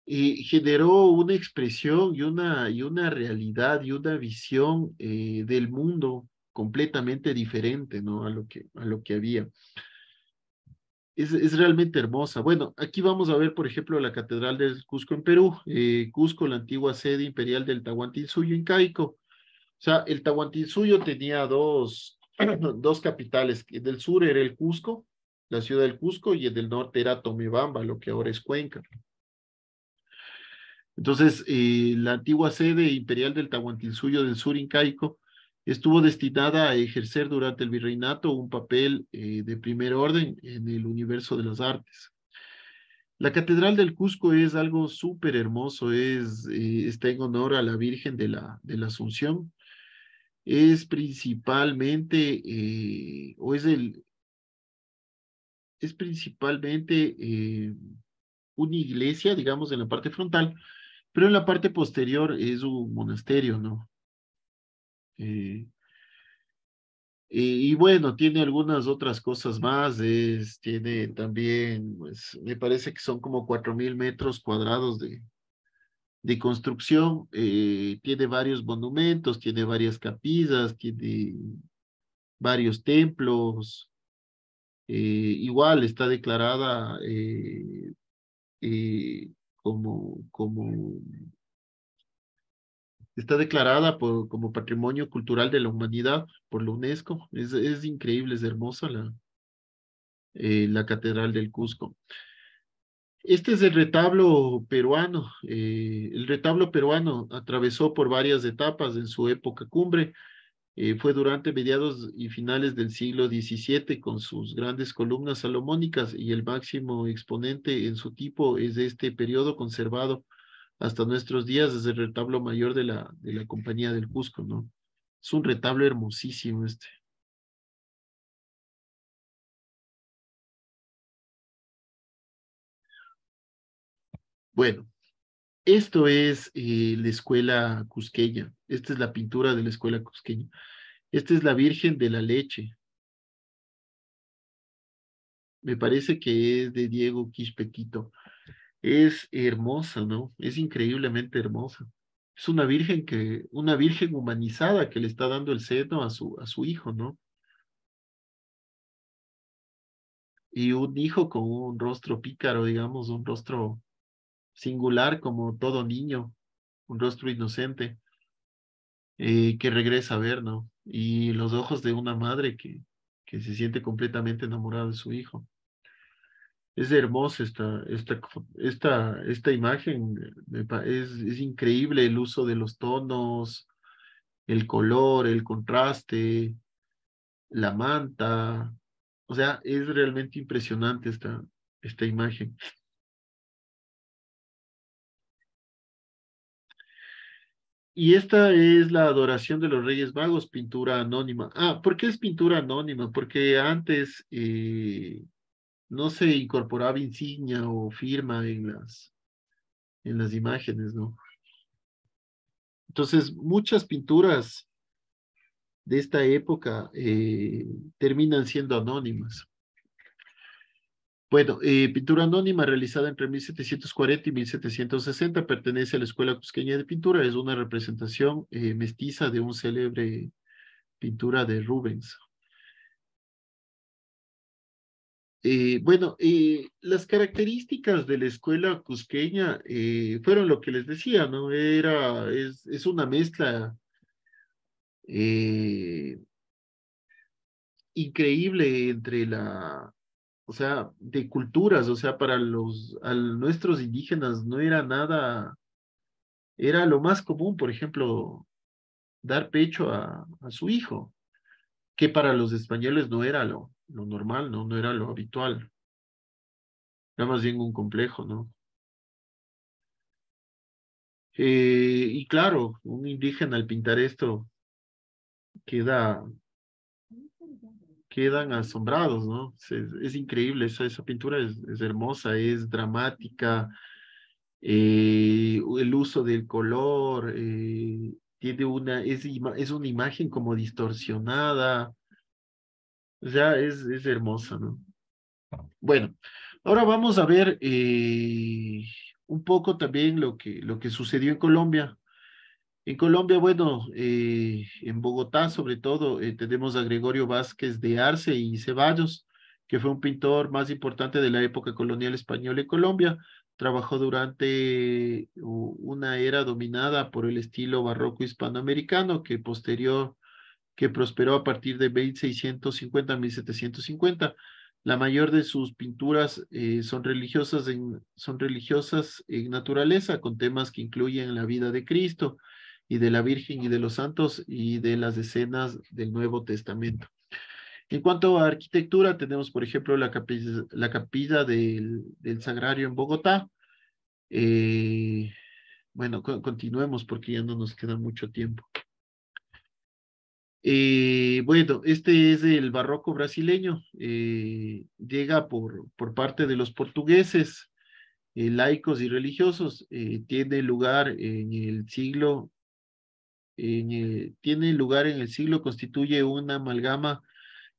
eh, generó una expresión y una, y una realidad y una visión del mundo completamente diferente ¿no? a, lo que, a lo que había es, realmente hermosa. Bueno, aquí vamos a ver, por ejemplo, la Catedral del Cusco en Perú, eh, Cusco, la antigua sede imperial del Tahuantinsuyo incaico. O sea, el Tahuantinsuyo tenía dos, (clears throat) dos capitales, del sur era el Cusco, la ciudad del Cusco, y el del norte era Tomebamba, lo que ahora es Cuenca. Entonces, eh, la antigua sede imperial del Tahuantinsuyo del sur incaico Estuvo destinada a ejercer durante el virreinato un papel eh, de primer orden en el universo de las artes. La Catedral del Cusco es algo súper hermoso, es, eh, está en honor a la Virgen de la, de la Asunción. Es principalmente, eh, o es el, es principalmente una iglesia, digamos, en la parte frontal, pero en la parte posterior es un monasterio, ¿no? Eh, y, bueno, tiene algunas otras cosas más, tiene también, pues me parece que son como cuatro mil metros cuadrados de, de construcción, eh, tiene varios monumentos, tiene varias capillas, tiene varios templos, eh, igual está declarada como, como está declarada como Patrimonio Cultural de la Humanidad por la UNESCO. Es, increíble, es hermosa la, eh, la Catedral del Cusco. Este es el retablo peruano. Eh, el retablo peruano atravesó por varias etapas en su época cumbre. Eh, fue durante mediados y finales del siglo XVII con sus grandes columnas salomónicas y el máximo exponente en su tipo es de este periodo conservado hasta nuestros días desde el retablo mayor de la, de la Compañía del Cusco, ¿no? Es un retablo hermosísimo este. Bueno, esto es eh, la escuela cusqueña. Esta es la pintura de la escuela cusqueña. Esta es la Virgen de la Leche. Me parece que es de Diego Quispequito es hermosa, ¿no? Es increíblemente hermosa. Es una virgen que, una virgen humanizada que le está dando el seno a su, a su hijo, ¿no? Y un hijo con un rostro pícaro, digamos, un rostro singular como todo niño, un rostro inocente, eh, que regresa a ver, ¿no? Y los ojos de una madre que, que se siente completamente enamorada de su hijo es hermosa esta, esta, esta, esta imagen, eh, es, es, increíble el uso de los tonos, el color, el contraste, la manta, o sea, es realmente impresionante esta, esta imagen. Y esta es la adoración de los Reyes Magos, pintura anónima. Ah, ¿por qué es pintura anónima? Porque antes eh, no se incorporaba insignia o firma en las, en las imágenes, ¿no? Entonces, muchas pinturas de esta época eh, terminan siendo anónimas. Bueno, eh, pintura anónima realizada entre 1740 y 1760 pertenece a la Escuela Cusqueña de Pintura. Es una representación eh, mestiza de un célebre pintura de Rubens. Eh, bueno, eh, las características de la escuela cusqueña eh, fueron lo que les decía, ¿no? Era, es, es una mezcla increíble entre la, o sea, de culturas, o sea, para los, a nuestros indígenas no era nada, era lo más común, por ejemplo, dar pecho a, a su hijo que para los españoles no era lo, lo normal, ¿no? no era lo habitual. Era más bien un complejo, ¿no? Eh, y claro, un indígena al pintar esto queda, quedan asombrados, ¿no? Es, increíble, esa, pintura es, hermosa, es dramática, eh, el uso del color, eh, tiene una, es, una imagen como distorsionada. O sea, es, es hermosa, ¿no? Bueno, ahora vamos a ver eh, un poco también lo que, lo que sucedió en Colombia. En Colombia, bueno, eh, en Bogotá sobre todo, eh, tenemos a Gregorio Vázquez de Arce y Ceballos, que fue un pintor más importante de la época colonial española en Colombia trabajó durante una era dominada por el estilo barroco hispanoamericano que posterior que prosperó a partir de 1650 a 1750. La mayor de sus pinturas eh, son, religiosas en, son religiosas en naturaleza, con temas que incluyen la vida de Cristo y de la Virgen y de los santos y de las escenas del Nuevo Testamento. En cuanto a arquitectura, tenemos, por ejemplo, la capilla, del, Sagrario en Bogotá. Eh, bueno, continuemos porque ya no nos queda mucho tiempo. Eh, bueno, este es el barroco brasileño. Eh, llega por, parte de los portugueses, laicos y religiosos. tiene lugar en el siglo, tiene lugar en el siglo, constituye una amalgama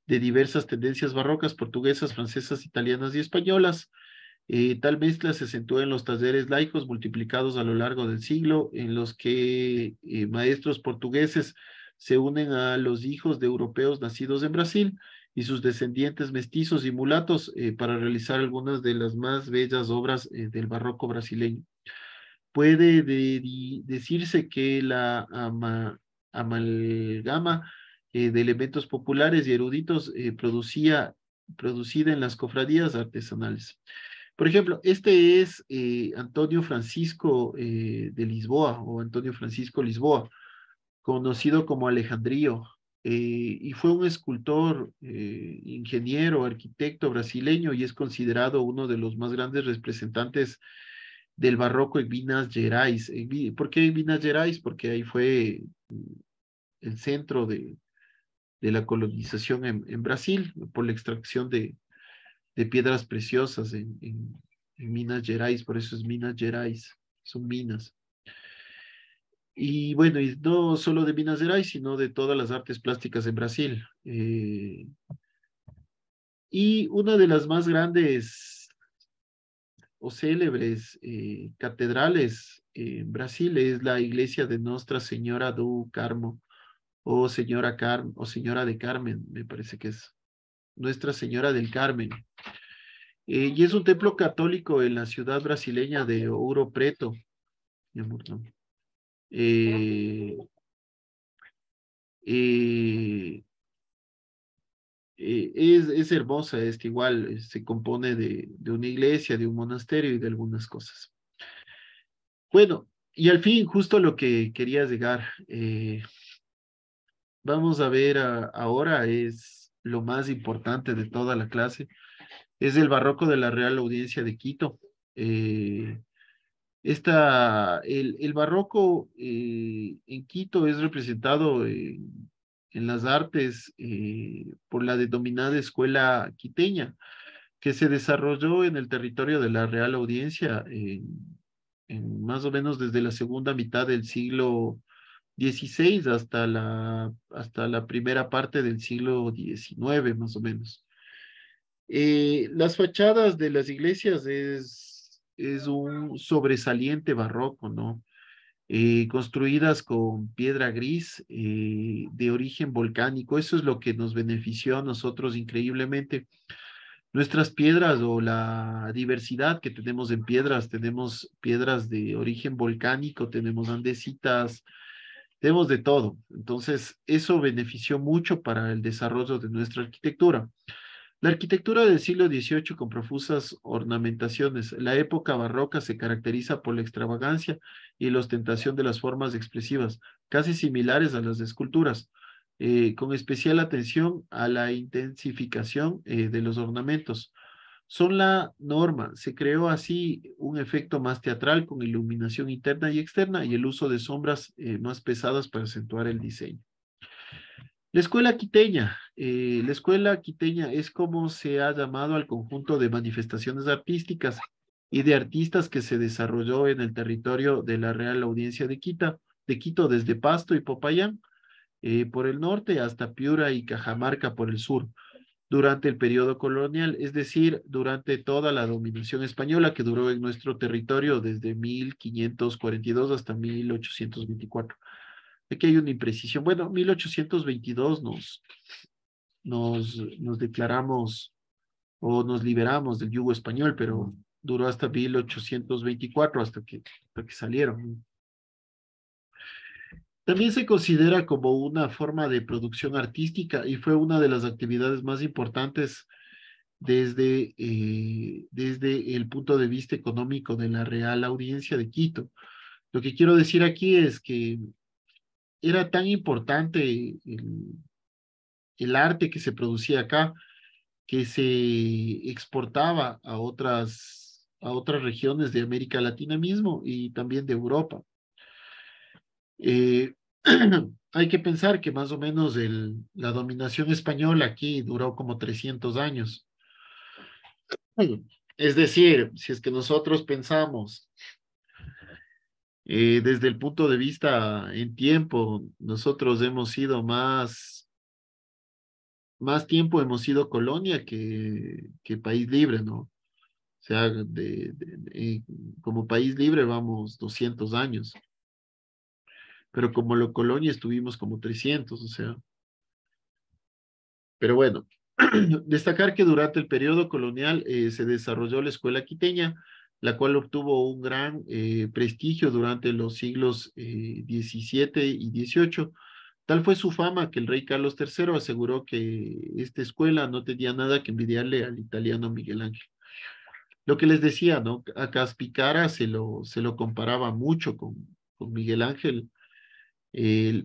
de diversas tendencias barrocas portuguesas, francesas, italianas y españolas. Eh, tal mezcla se acentúa en los talleres laicos multiplicados a lo largo del siglo, en los que eh, maestros portugueses se unen a los hijos de europeos nacidos en Brasil y sus descendientes mestizos y mulatos eh, para realizar algunas de las más bellas obras del barroco brasileño. Puede decirse que la amalgama eh, de elementos populares y eruditos eh, producía, producida en las cofradías artesanales. Por ejemplo, este es eh, Antonio Francisco de Lisboa o Antonio Francisco Lisboa, conocido como Alejandrío, y fue un escultor, ingeniero, arquitecto brasileño y es considerado uno de los más grandes representantes del barroco en Minas Gerais. ¿Por qué en Minas Gerais? Porque ahí fue mm, el centro de, de la colonización en, Brasil por la extracción de, de piedras preciosas en, Minas Gerais, por eso es Minas Gerais, son minas. Y bueno, y no solo de Minas Gerais, sino de todas las artes plásticas en Brasil. Eh, y una de las más grandes o célebres eh, catedrales en Brasil es la iglesia de Nuestra Señora do Carmo, o oh, señora Carmen, o oh, señora de Carmen, me parece que es Nuestra Señora del Carmen. Eh, y es un templo católico en la ciudad brasileña de Ouro Preto. Eh, eh, es, es, hermosa, igual se compone de, de una iglesia, de un monasterio y de algunas cosas. Bueno, y al fin, justo lo que quería llegar vamos a ver ahora es lo más importante de toda la clase, es el barroco de la Real Audiencia de Quito. Eh, esta, el, el barroco eh, en Quito es representado eh, en, las artes por la denominada escuela quiteña, que se desarrolló en el territorio de la Real Audiencia en, más o menos desde la segunda mitad del siglo dieciséis hasta la, hasta la primera parte del siglo XIX, más o menos. Eh, las fachadas de las iglesias es, es un sobresaliente barroco, ¿no? Eh, construidas con piedra gris eh, de origen volcánico. Eso es lo que nos benefició a nosotros increíblemente. Nuestras piedras o la diversidad que tenemos en piedras, tenemos piedras de origen volcánico, tenemos andesitas, tenemos de todo. Entonces, eso benefició mucho para el desarrollo de nuestra arquitectura. La arquitectura del siglo XVIII con profusas ornamentaciones, la época barroca se caracteriza por la extravagancia y la ostentación de las formas expresivas, casi similares a las de esculturas, eh, con especial atención a la intensificación eh, de los ornamentos son la norma. Se creó así un efecto más teatral con iluminación interna y externa y el uso de sombras eh, más pesadas para acentuar el diseño. La escuela quiteña. Eh, la escuela quiteña es como se ha llamado al conjunto de manifestaciones artísticas y de artistas que se desarrolló en el territorio de la Real Audiencia de, Quita, de Quito, desde Pasto y Popayán eh, por el norte hasta Piura y Cajamarca por el sur, durante el periodo colonial, es decir, durante toda la dominación española que duró en nuestro territorio desde 1542 hasta 1824. Aquí hay una imprecisión. Bueno, 1822 nos, nos, nos declaramos o nos liberamos del yugo español, pero duró hasta 1824, hasta que, hasta que salieron. También se considera como una forma de producción artística y fue una de las actividades más importantes desde, eh, desde el punto de vista económico de la Real Audiencia de Quito. Lo que quiero decir aquí es que era tan importante el, el arte que se producía acá que se exportaba a otras, a otras regiones de América Latina mismo y también de Europa. Eh, (clears throat) hay que pensar que más o menos la dominación española aquí duró como 300 años. Es decir, si es que nosotros pensamos eh, desde el punto de vista en tiempo, nosotros hemos sido más, más tiempo hemos sido colonia que, que país libre, ¿no? O sea, de, como país libre vamos 200 años pero como lo colonia estuvimos como 300, o sea. Pero bueno, (clears throat) destacar que durante el periodo colonial eh, se desarrolló la escuela quiteña, la cual obtuvo un gran eh, prestigio durante los siglos XVII eh, y XVIII. Tal fue su fama que el rey Carlos III aseguró que esta escuela no tenía nada que envidiarle al italiano Miguel Ángel. Lo que les decía, ¿no? A Caspicara se lo, se lo comparaba mucho con, con Miguel Ángel,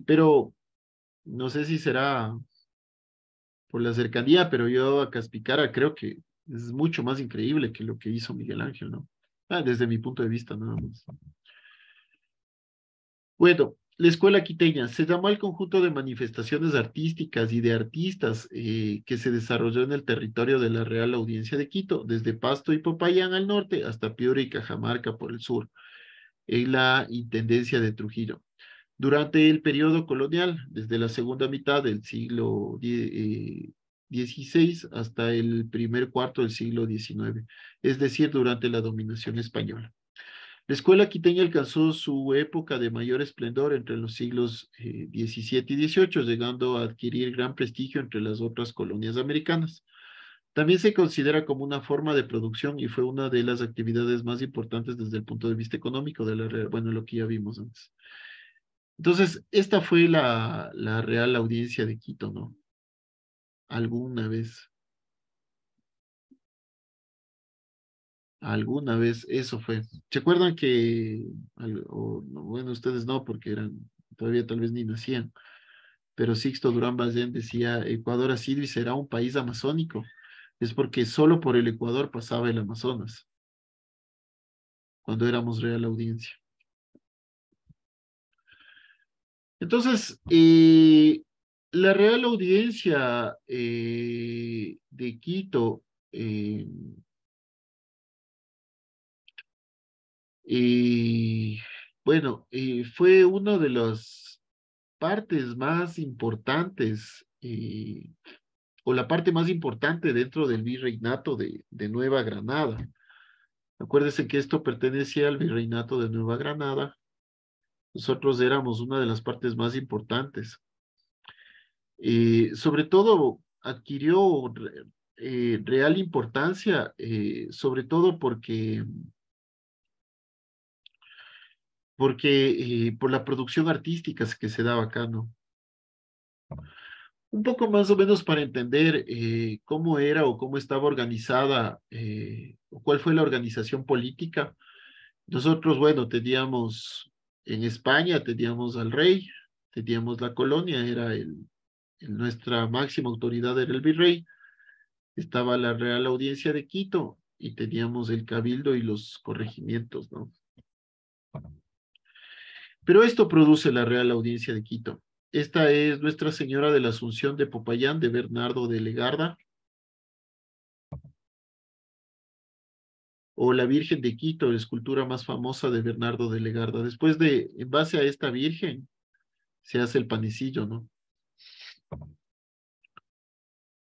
pero no sé si será por la cercanía, pero yo a Caspicara creo que es mucho más increíble que lo que hizo Miguel Ángel, ¿no? Ah, desde mi punto de vista, nada más. Bueno, la escuela quiteña se llamó al conjunto de manifestaciones artísticas y de artistas eh, que se desarrolló en el territorio de la Real Audiencia de Quito, desde Pasto y Popayán al norte hasta Piura y Cajamarca por el sur, en la Intendencia de Trujillo. Durante el periodo colonial, desde la segunda mitad del siglo XVI eh, hasta el primer cuarto del siglo XIX, es decir, durante la dominación española. La escuela quiteña alcanzó su época de mayor esplendor entre los siglos XVII eh, y XVIII, llegando a adquirir gran prestigio entre las otras colonias americanas. También se considera como una forma de producción y fue una de las actividades más importantes desde el punto de vista económico de la, bueno, lo que ya vimos antes. Entonces, esta fue la, Real Audiencia de Quito, ¿no? Alguna vez. Alguna vez, eso fue. ¿Se acuerdan que, o, bueno, ustedes no, porque eran, todavía tal vez ni nacían, pero Sixto Durán Bazén decía, Ecuador ha sido y será un país amazónico. Es porque solo por el Ecuador pasaba el Amazonas, cuando éramos real audiencia. Entonces, eh, la Real Audiencia eh, de Quito eh, bueno, fue una de las partes más importantes o la parte más importante dentro del virreinato de, de Nueva Granada. Acuérdense que esto pertenecía al virreinato de Nueva Granada nosotros éramos una de las partes más importantes. Eh, sobre todo adquirió eh, real importancia, eh, sobre todo porque, porque por la producción artística que se daba acá, ¿no? Un poco más o menos para entender cómo era o cómo estaba organizada o cuál fue la organización política. Nosotros, bueno, teníamos en España teníamos al rey, teníamos la colonia, era el, nuestra máxima autoridad era el virrey, estaba la Real Audiencia de Quito y teníamos el cabildo y los corregimientos, ¿no? Pero esto produce la Real Audiencia de Quito. Esta es Nuestra Señora de la Asunción de Popayán de Bernardo de Legarda, o la Virgen de Quito, la escultura más famosa de Bernardo de Legarda. Después de, en base a esta Virgen, se hace el panecillo, ¿no?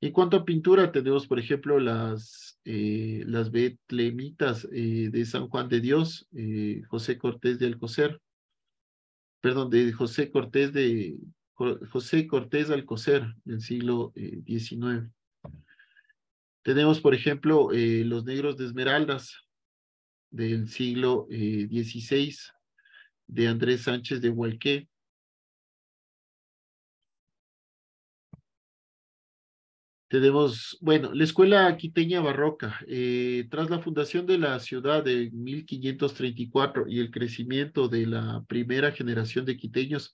En cuanto a pintura, tenemos, por ejemplo, las, eh, las betlemitas eh, de San Juan de Dios, eh, José Cortés de Alcocer, perdón, de José Cortés de José Cortés de Alcocer, del siglo XIX. Tenemos, por ejemplo, eh, los negros de esmeraldas del siglo XVI eh, de Andrés Sánchez de Hualqué. Tenemos, bueno, la escuela quiteña barroca. Eh, tras la fundación de la ciudad de 1534 y el crecimiento de la primera generación de quiteños,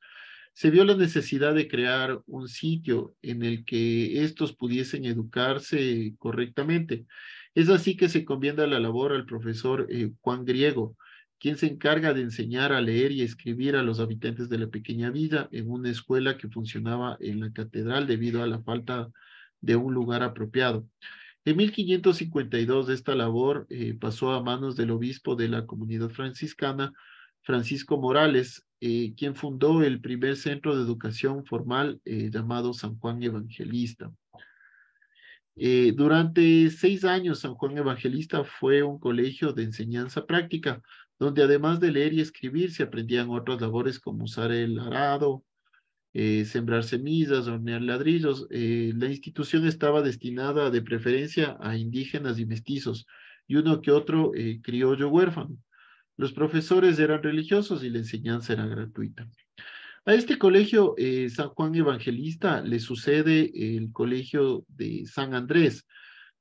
se vio la necesidad de crear un sitio en el que estos pudiesen educarse correctamente. Es así que se convienda la labor al profesor eh, Juan Griego, quien se encarga de enseñar a leer y escribir a los habitantes de la pequeña villa en una escuela que funcionaba en la catedral debido a la falta de un lugar apropiado. En 1552 esta labor eh, pasó a manos del obispo de la comunidad franciscana, Francisco Morales, eh, quien fundó el primer centro de educación formal eh, llamado San Juan Evangelista. Eh, durante seis años, San Juan Evangelista fue un colegio de enseñanza práctica, donde además de leer y escribir, se aprendían otras labores como usar el arado, sembrar semillas, hornear ladrillos. la institución estaba destinada de preferencia a indígenas y mestizos, y uno que otro criollo huérfano. Los profesores eran religiosos y la enseñanza era gratuita. A este colegio eh, San Juan Evangelista le sucede el colegio de San Andrés,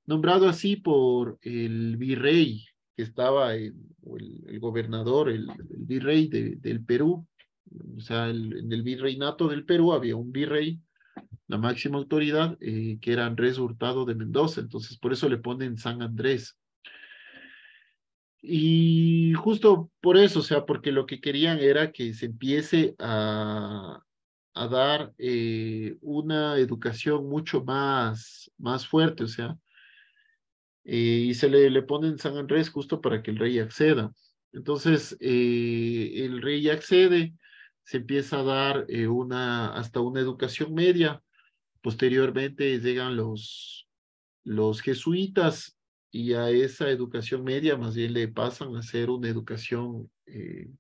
nombrado así por el virrey que estaba, el, gobernador, el, virrey del Perú. O sea, en el virreinato del Perú había un virrey, la máxima autoridad, eh, que era Andrés Hurtado de Mendoza. Entonces, por eso le ponen San Andrés. Y justo por eso, o sea, porque lo que querían era que se empiece a, dar eh, una educación mucho más, más fuerte, o sea, eh, y se le, le pone San Andrés justo para que el rey acceda. Entonces, eh, el rey accede, se empieza a dar una, hasta una educación media. Posteriormente llegan los, los jesuitas y a esa educación media más bien le pasan a ser una educación, eh,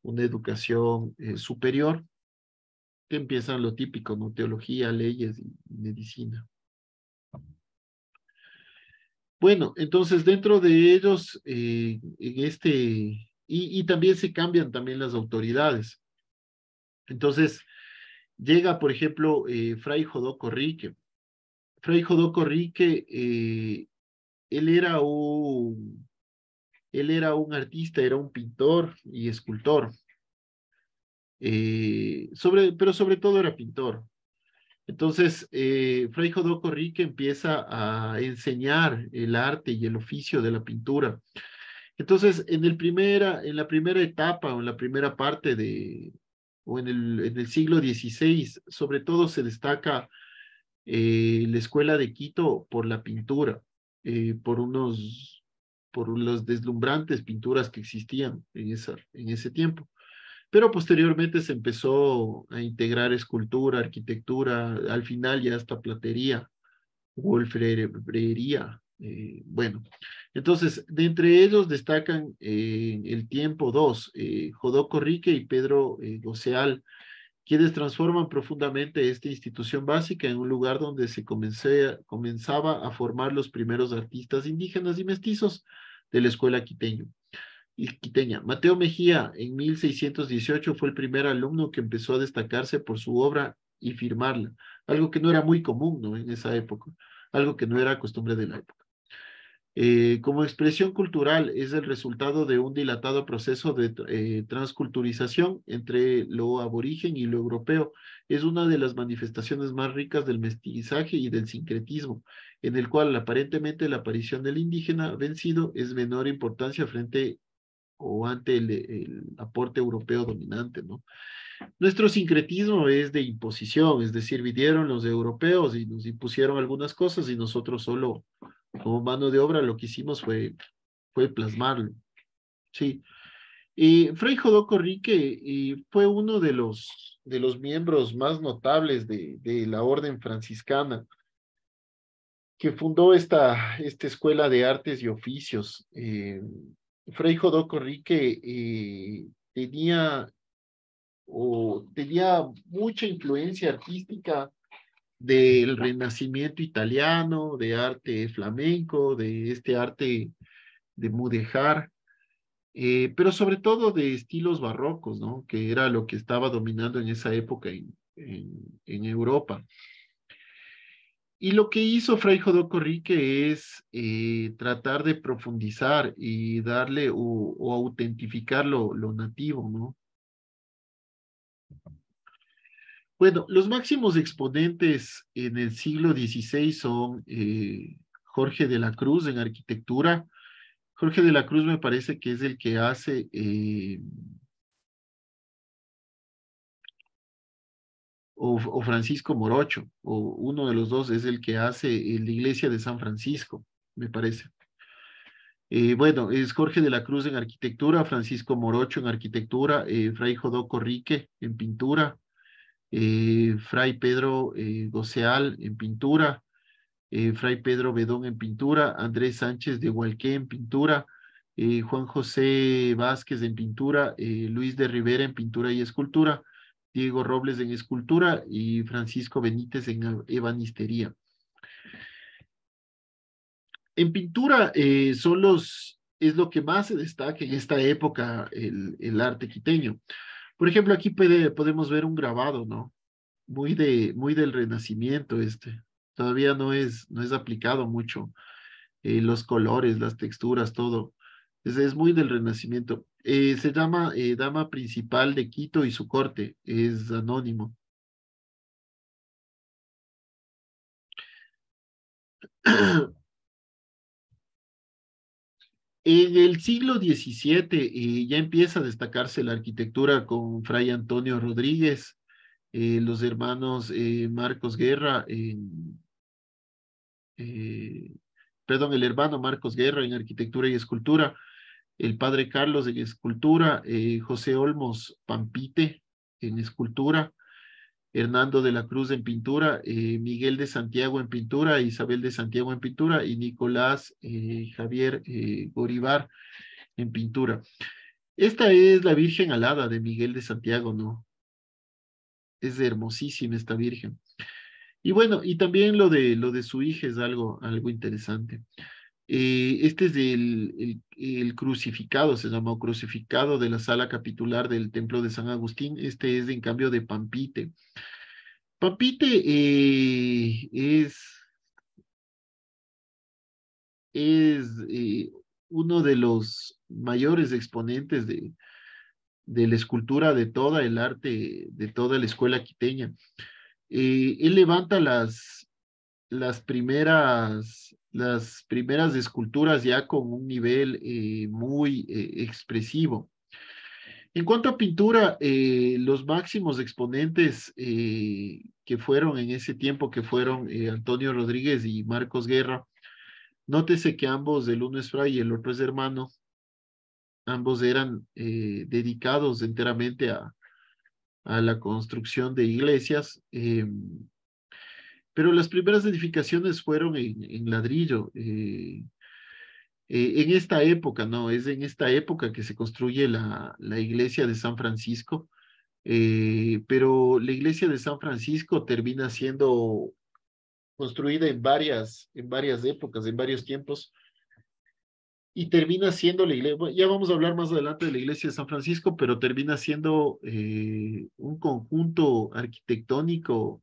una educación eh, superior, que empiezan lo típico, ¿no? Teología, leyes y medicina. Bueno, entonces dentro de ellos, eh, en este, y, también se cambian también las autoridades. Entonces, llega, por ejemplo, Fray Jodoco Rique. Fray Jodoco Rique él era un, él era un artista, era un pintor y escultor. Eh, pero sobre todo era pintor. Entonces, eh, Fray Jodoco empieza a enseñar el arte y el oficio de la pintura. Entonces, en, el en la primera etapa o en la primera parte de, o en el, en el siglo XVI, sobre todo se destaca eh, la Escuela de Quito por la pintura. Eh, por unos por las deslumbrantes pinturas que existían en, esa, en ese tiempo. Pero posteriormente se empezó a integrar escultura, arquitectura, al final ya hasta platería, golfrería, eh, bueno, entonces, de entre ellos destacan eh, el tiempo dos, eh, Jodoco Rique y Pedro Goceal, quienes transforman profundamente esta institución básica en un lugar donde se comenzaba a formar los primeros artistas indígenas y mestizos de la escuela quiteño, quiteña. Mateo Mejía, en 1618, fue el primer alumno que empezó a destacarse por su obra y firmarla, algo que no era muy común ¿no? en esa época, algo que no era costumbre de la época. Eh, como expresión cultural es el resultado de un dilatado proceso de eh, transculturización entre lo aborigen y lo europeo. Es una de las manifestaciones más ricas del mestizaje y del sincretismo, en el cual aparentemente la aparición del indígena vencido es menor importancia frente o ante el, aporte europeo dominante, ¿no? Nuestro sincretismo es de imposición, es decir, vinieron los europeos y nos impusieron algunas cosas y nosotros solo como mano de obra, lo que hicimos fue, fue plasmarlo. Sí. Y Fray Jodoco Rique y fue uno de los, de los miembros más notables de, de la orden franciscana que fundó esta, esta escuela de artes y oficios. Eh, Fray Jodoco Rique eh, tenía, o, tenía mucha influencia artística del renacimiento italiano, de arte flamenco, de este arte de Mudejar, eh, pero sobre todo de estilos barrocos, ¿no? que era lo que estaba dominando en esa época en, Europa. Y lo que hizo Fray Jodocorrique es eh, tratar de profundizar y darle o, autentificar lo, lo, nativo, ¿no? Bueno, los máximos exponentes en el siglo XVI son eh, Jorge de la Cruz en arquitectura. Jorge de la Cruz me parece que es el que hace eh, o, Francisco Morocho, o uno de los dos es el que hace eh, la iglesia de San Francisco, me parece. bueno, es Jorge de la Cruz en arquitectura, Francisco Morocho en arquitectura, Fray Jodoco Rique en pintura, eh, Fray Pedro eh, Goceal en pintura, eh, Fray Pedro Bedón en pintura, Andrés Sánchez de Hualqué en pintura, Juan José Vázquez en pintura, Luis de Rivera en pintura y escultura, Diego Robles en escultura y Francisco Benítez en ebanistería. En pintura son los, es lo que más se destaca en esta época el arte quiteño. Por ejemplo, aquí podemos ver un grabado, ¿no? Muy, de, muy del renacimiento este. Todavía no es, no es aplicado mucho eh, los colores, las texturas, todo. Es, es muy del renacimiento. Eh, se llama eh, Dama Principal de Quito y su corte. Es anónimo. (clears throat) En el siglo XVII eh, ya empieza a destacarse la arquitectura con Fray Antonio Rodríguez, eh, los hermanos eh, Marcos Guerra, perdón, el hermano Marcos Guerra en arquitectura y escultura, el padre Carlos en escultura, José Olmos Pampite en escultura, Hernando de la Cruz en pintura, eh, Miguel de Santiago en pintura, Isabel de Santiago en pintura y Nicolás eh, Javier Goribar eh, en pintura. Esta es la Virgen Alada de Miguel de Santiago, ¿no? Es hermosísima esta Virgen. Y bueno, y también lo de, lo de su hija es algo, algo interesante. Eh, este es el, crucificado, se llamó crucificado de la sala capitular del templo de San Agustín. Este es en cambio de Pampite. Pampite eh, es, es eh, uno de los mayores exponentes de, de la escultura de toda el arte, de toda la escuela quiteña. él levanta las, las primeras las primeras esculturas ya con un nivel eh, muy eh, expresivo. En cuanto a pintura, eh, los máximos exponentes que fueron en ese tiempo, que fueron Antonio Rodríguez y Marcos Guerra, nótese que ambos, el uno es fray y el otro es hermano, ambos eran dedicados enteramente a, a la construcción de iglesias. Em, pero las primeras edificaciones fueron en, ladrillo. Eh, eh, en esta época, ¿no? Es en esta época que se construye la, la iglesia de San Francisco. Eh, pero la iglesia de San Francisco termina siendo construida en varias, en varias épocas, en varios tiempos, y termina siendo la iglesia, ya vamos a hablar más adelante de la iglesia de San Francisco, pero termina siendo un conjunto arquitectónico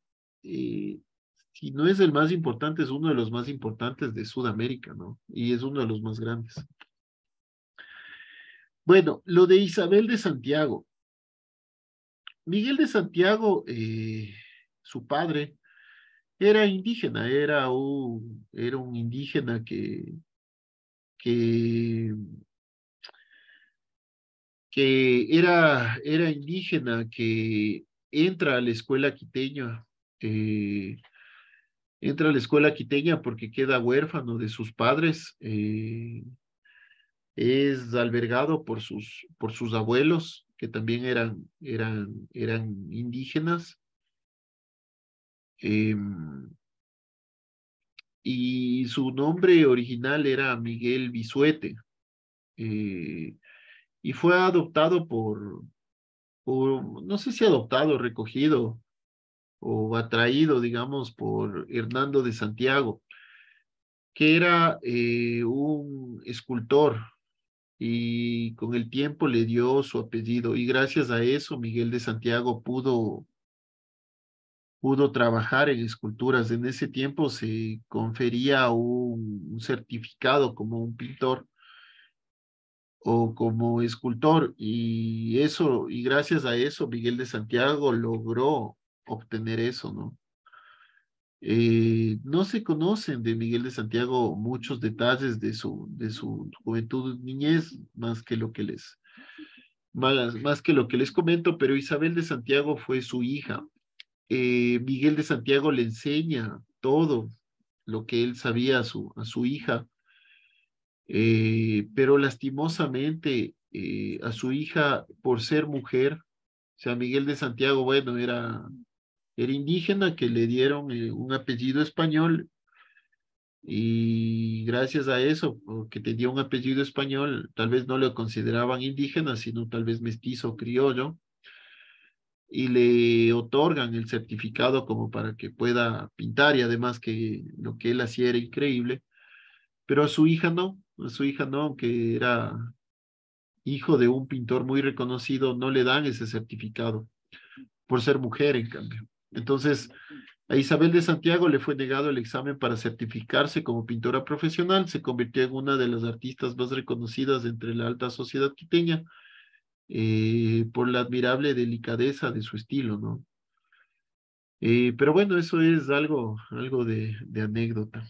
y no es el más importante, es uno de los más importantes de Sudamérica, ¿no? Y es uno de los más grandes. Bueno, lo de Isabel de Santiago. Miguel de Santiago, eh, su padre, era indígena, era un, era un indígena que, que, era, era indígena que entra a la escuela quiteña eh, entra a la escuela quiteña porque queda huérfano de sus padres, eh, es albergado por sus, por sus abuelos, que también eran, eran, eran indígenas. Em, y su nombre original era Miguel Bisuete. Eh, y fue adoptado por, por, no sé si adoptado, recogido, o atraído, digamos, por Hernando de Santiago, que era eh, un escultor y con el tiempo le dio su apellido y gracias a eso Miguel de Santiago pudo pudo trabajar en esculturas. En ese tiempo se confería un, un certificado como un pintor o como escultor y eso y gracias a eso Miguel de Santiago logró obtener eso, ¿no? Eh, no se conocen de Miguel de Santiago muchos detalles de su, de su juventud, niñez, más que lo que les, más, más que lo que les comento, pero Isabel de Santiago fue su hija. Eh, Miguel de Santiago le enseña todo lo que él sabía a su, a su hija, eh, pero lastimosamente a su hija, por ser mujer, o sea, Miguel de Santiago, bueno, era era indígena, que le dieron eh, un apellido español y gracias a eso, que tenía un apellido español, tal vez no lo consideraban indígena, sino tal vez mestizo criollo, y le otorgan el certificado como para que pueda pintar y además que lo que él hacía era increíble, pero a su hija no, a su hija no, que era hijo de un pintor muy reconocido, no le dan ese certificado por ser mujer en cambio. Entonces, a Isabel de Santiago le fue negado el examen para certificarse como pintora profesional. Se convirtió en una de las artistas más reconocidas entre la alta sociedad quiteña eh, por la admirable delicadeza de su estilo, ¿no? Eh, pero bueno, eso es algo, algo de, anécdota.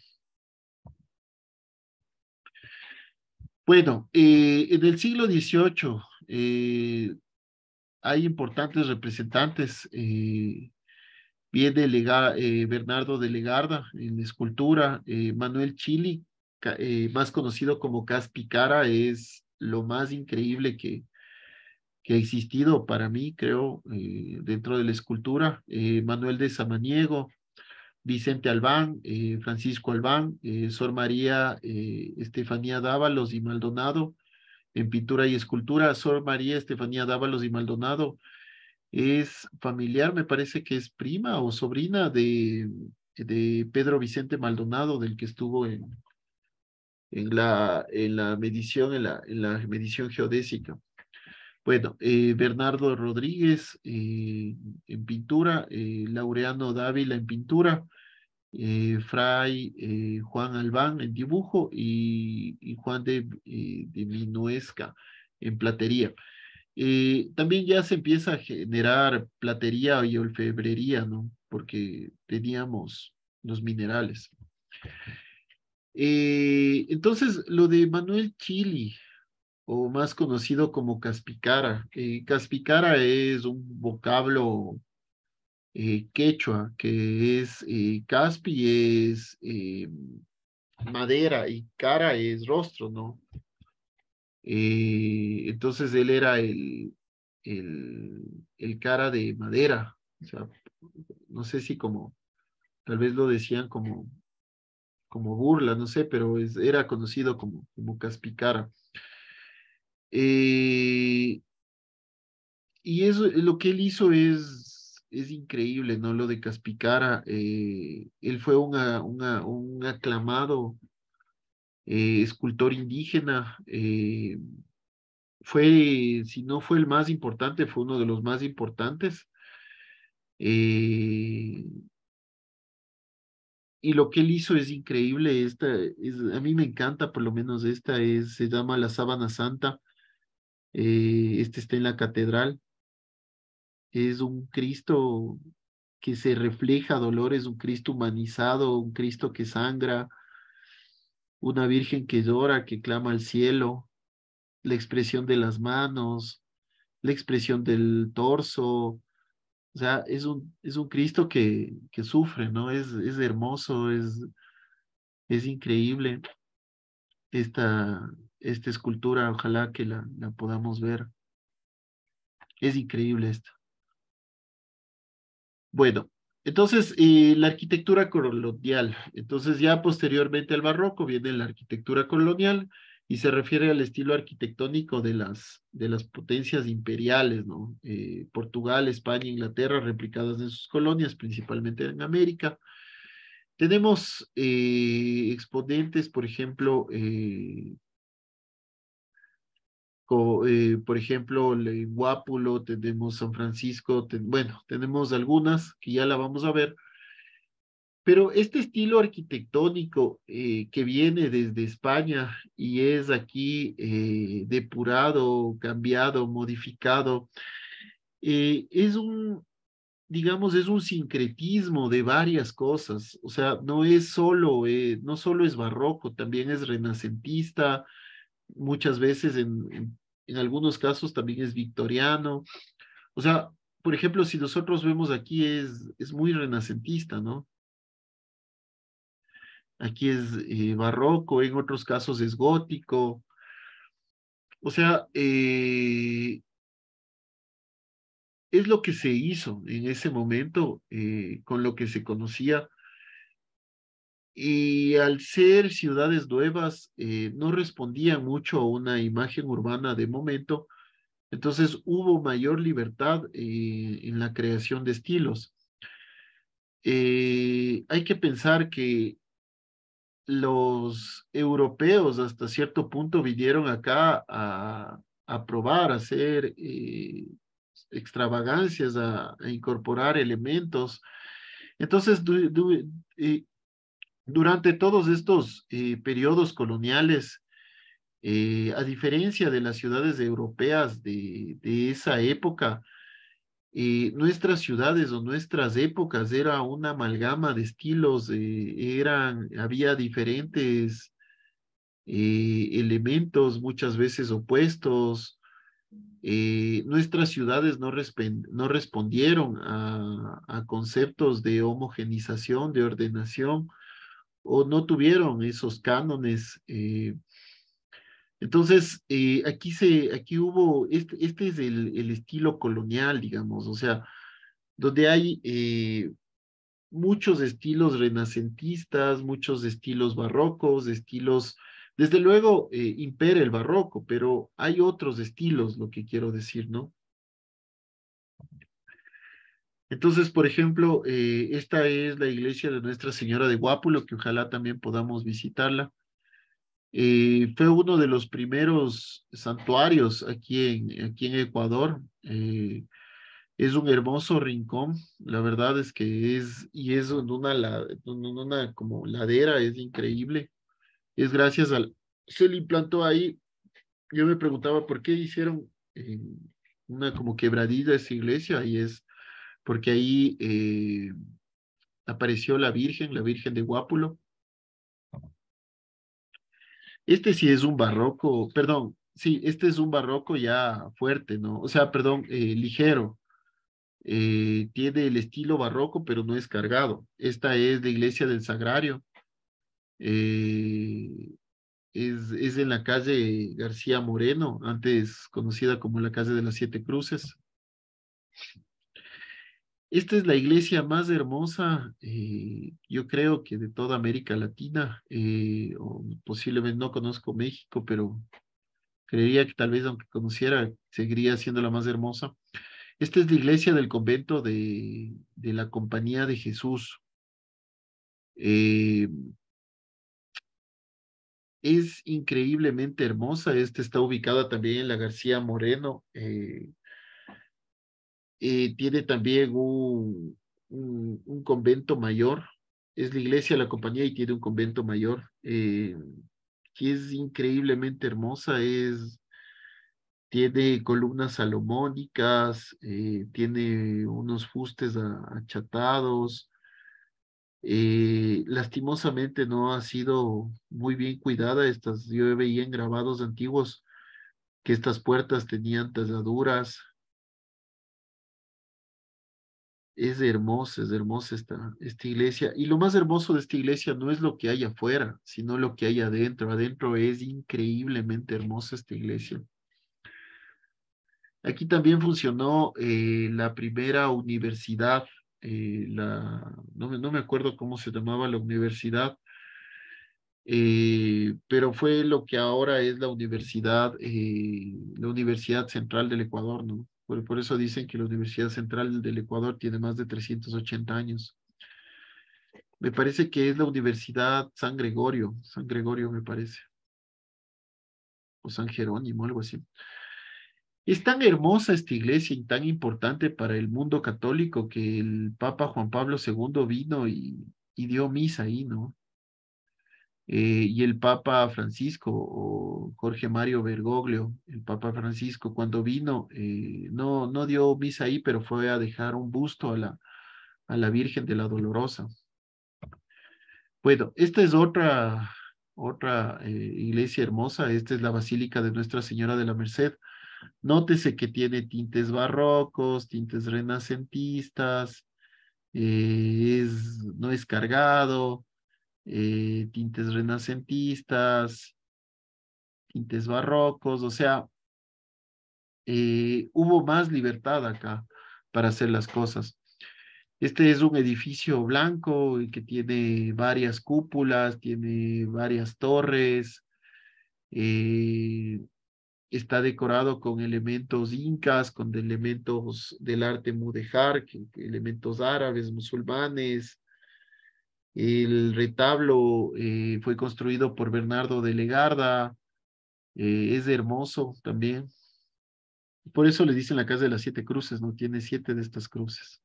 Bueno, eh, en el siglo XVIII hay importantes representantes eh, Bernardo de Legarda en escultura, eh, Manuel Chili, eh, más conocido como Caspi Cara, es lo más increíble que, que ha existido para mí, creo, dentro de la escultura, Manuel de Samaniego, Vicente Albán, Francisco Albán, Sor María Estefanía Dávalos y Maldonado, en pintura y escultura, Sor María Estefanía Dávalos y Maldonado, es familiar, me parece que es prima o sobrina de, de Pedro Vicente Maldonado, del que estuvo en, en, la, en la medición, en la, en la medición geodésica. Bueno, eh, Bernardo Rodríguez eh, en pintura, eh, Laureano Dávila en pintura, Fray Juan Albán en dibujo y, y Juan de, de Minuesca en platería. Eh, también ya se empieza a generar platería y olfebrería, ¿no? Porque teníamos los minerales. Eh, entonces, lo de Manuel Chili, o más conocido como Caspicara. Eh, Caspicara es un vocablo quechua, que es caspi es madera y cara es rostro, ¿no? Eh, entonces él era el, el, el, cara de madera, o sea, no sé si como, tal vez lo decían como, como burla, no sé, pero es, era conocido como, Caspicara. Eh, y eso, lo que él hizo es, es increíble, ¿no? Lo de Caspicara. Eh, él fue una, un aclamado eh, escultor indígena. Eh, fue, si no fue el más importante, fue uno de los más importantes. Eh, y lo que él hizo es increíble. Esta a mí me encanta, por lo menos esta es, se llama La Sábana Santa. este está en la catedral. Es un Cristo que se refleja dolores un Cristo humanizado, un Cristo que sangra, una virgen que llora, que clama al cielo, la expresión de las manos, la expresión del torso. O sea, es un, es un Cristo que, que sufre, ¿no? Es, es hermoso, es, es increíble esta, esta escultura, ojalá que la, la podamos ver. Es increíble esto. Bueno, entonces, la arquitectura colonial. Entonces, ya posteriormente al barroco viene la arquitectura colonial y se refiere al estilo arquitectónico de las, de las potencias imperiales, ¿no? Eh, Portugal, España, Inglaterra, replicadas en sus colonias, principalmente en América. Tenemos eh, exponentes, por ejemplo, eh, eh, por ejemplo, Guápulo, tenemos San Francisco, bueno, tenemos algunas que ya la vamos a ver, pero este estilo arquitectónico eh, que viene desde España y es aquí eh, depurado, cambiado, modificado, es un, digamos, es un sincretismo de varias cosas, o sea, no es solo, no solo es barroco, también es renacentista, muchas veces en en algunos casos también es victoriano. O sea, por ejemplo, si nosotros vemos aquí es, es muy renacentista, ¿no? Aquí es eh, barroco, en otros casos es gótico. O sea, eh, es lo que se hizo en ese momento eh, con lo que se conocía y al ser ciudades nuevas, eh, no respondían mucho a una imagen urbana de momento, entonces hubo mayor libertad eh, en la creación de estilos. Eh, hay que pensar que los europeos hasta cierto punto vinieron acá a, probar, a hacer extravagancias, a, incorporar elementos. Entonces, durante todos estos eh, periodos coloniales, eh, a diferencia de las ciudades europeas de, esa época, eh, nuestras ciudades o nuestras épocas era una amalgama de estilos, eran, había diferentes elementos muchas veces opuestos, nuestras ciudades no, respondieron a, a, conceptos de homogenización, de ordenación, o no tuvieron esos cánones. Eh. Entonces, eh, aquí, se, aquí hubo, este, este es el, el, estilo colonial, digamos, o sea, donde hay eh, muchos estilos renacentistas, muchos estilos barrocos, estilos, desde luego impera el barroco, pero hay otros estilos, lo que quiero decir, ¿no? Entonces, por ejemplo, eh, esta es la iglesia de Nuestra Señora de Guápulo, que ojalá también podamos visitarla. Eh, fue uno de los primeros santuarios aquí en, aquí en Ecuador. Eh, es un hermoso rincón, la verdad es que es, y es una, una como ladera, es increíble. Es gracias al, se le implantó ahí, yo me preguntaba por qué hicieron una como quebradilla esa iglesia y es porque ahí eh, apareció la Virgen, la Virgen de Guápulo. Este sí es un barroco, perdón, sí, este es un barroco ya fuerte, ¿no? O sea, perdón, eh, ligero. Eh, tiene el estilo barroco, pero no es cargado. Esta es de iglesia del Sagrario. es, es en la calle García Moreno, antes conocida como la calle de las Siete Cruces. Esta es la iglesia más hermosa, eh, yo creo que de toda América Latina, eh, posiblemente no conozco México, pero creería que tal vez aunque conociera, seguiría siendo la más hermosa. Esta es la iglesia del convento de, la Compañía de Jesús. Eh, es increíblemente hermosa. Esta está ubicada también en la García Moreno, eh, tiene también un, un, convento mayor, es la iglesia la compañía y tiene un convento mayor, eh, que es increíblemente hermosa, es, tiene columnas salomónicas, eh, tiene unos fustes achatados, lastimosamente no ha sido muy bien cuidada. Estas, yo veía en grabados antiguos que estas puertas tenían talladuras, es hermosa, es hermosa esta, esta iglesia. Y lo más hermoso de esta iglesia no es lo que hay afuera, sino lo que hay adentro. Adentro es increíblemente hermosa esta iglesia. Aquí también funcionó eh, la primera universidad, eh, la, no, me, acuerdo cómo se llamaba la universidad, eh, pero fue lo que ahora es la universidad, la Universidad Central del Ecuador, ¿no? Por, eso dicen que la Universidad Central del Ecuador tiene más de 380 años. Me parece que es la Universidad San Gregorio, San Gregorio me parece, o San Jerónimo, algo así. Es tan hermosa esta iglesia y tan importante para el mundo católico que el Papa Juan Pablo II vino y, y dio misa ahí, ¿no? Eh, y el Papa Francisco, o Jorge Mario Bergoglio, el Papa Francisco, cuando vino, eh, no, no dio misa ahí, pero fue a dejar un busto a la, a la Virgen de la Dolorosa. Bueno, esta es otra, otra eh, iglesia hermosa, esta es la Basílica de Nuestra Señora de la Merced. Nótese que tiene tintes barrocos, tintes renacentistas, es, no es cargado, eh, tintes renacentistas, tintes barrocos, o sea, eh, hubo más libertad acá para hacer las cosas. Este es un edificio blanco que tiene varias cúpulas, tiene varias torres, eh, está decorado con elementos incas, con elementos del arte mudejar, elementos árabes, musulmanes, el retablo eh, fue construido por Bernardo de Legarda, eh, es hermoso también. Por eso le dicen la casa de las siete cruces, ¿no? Tiene siete de estas cruces,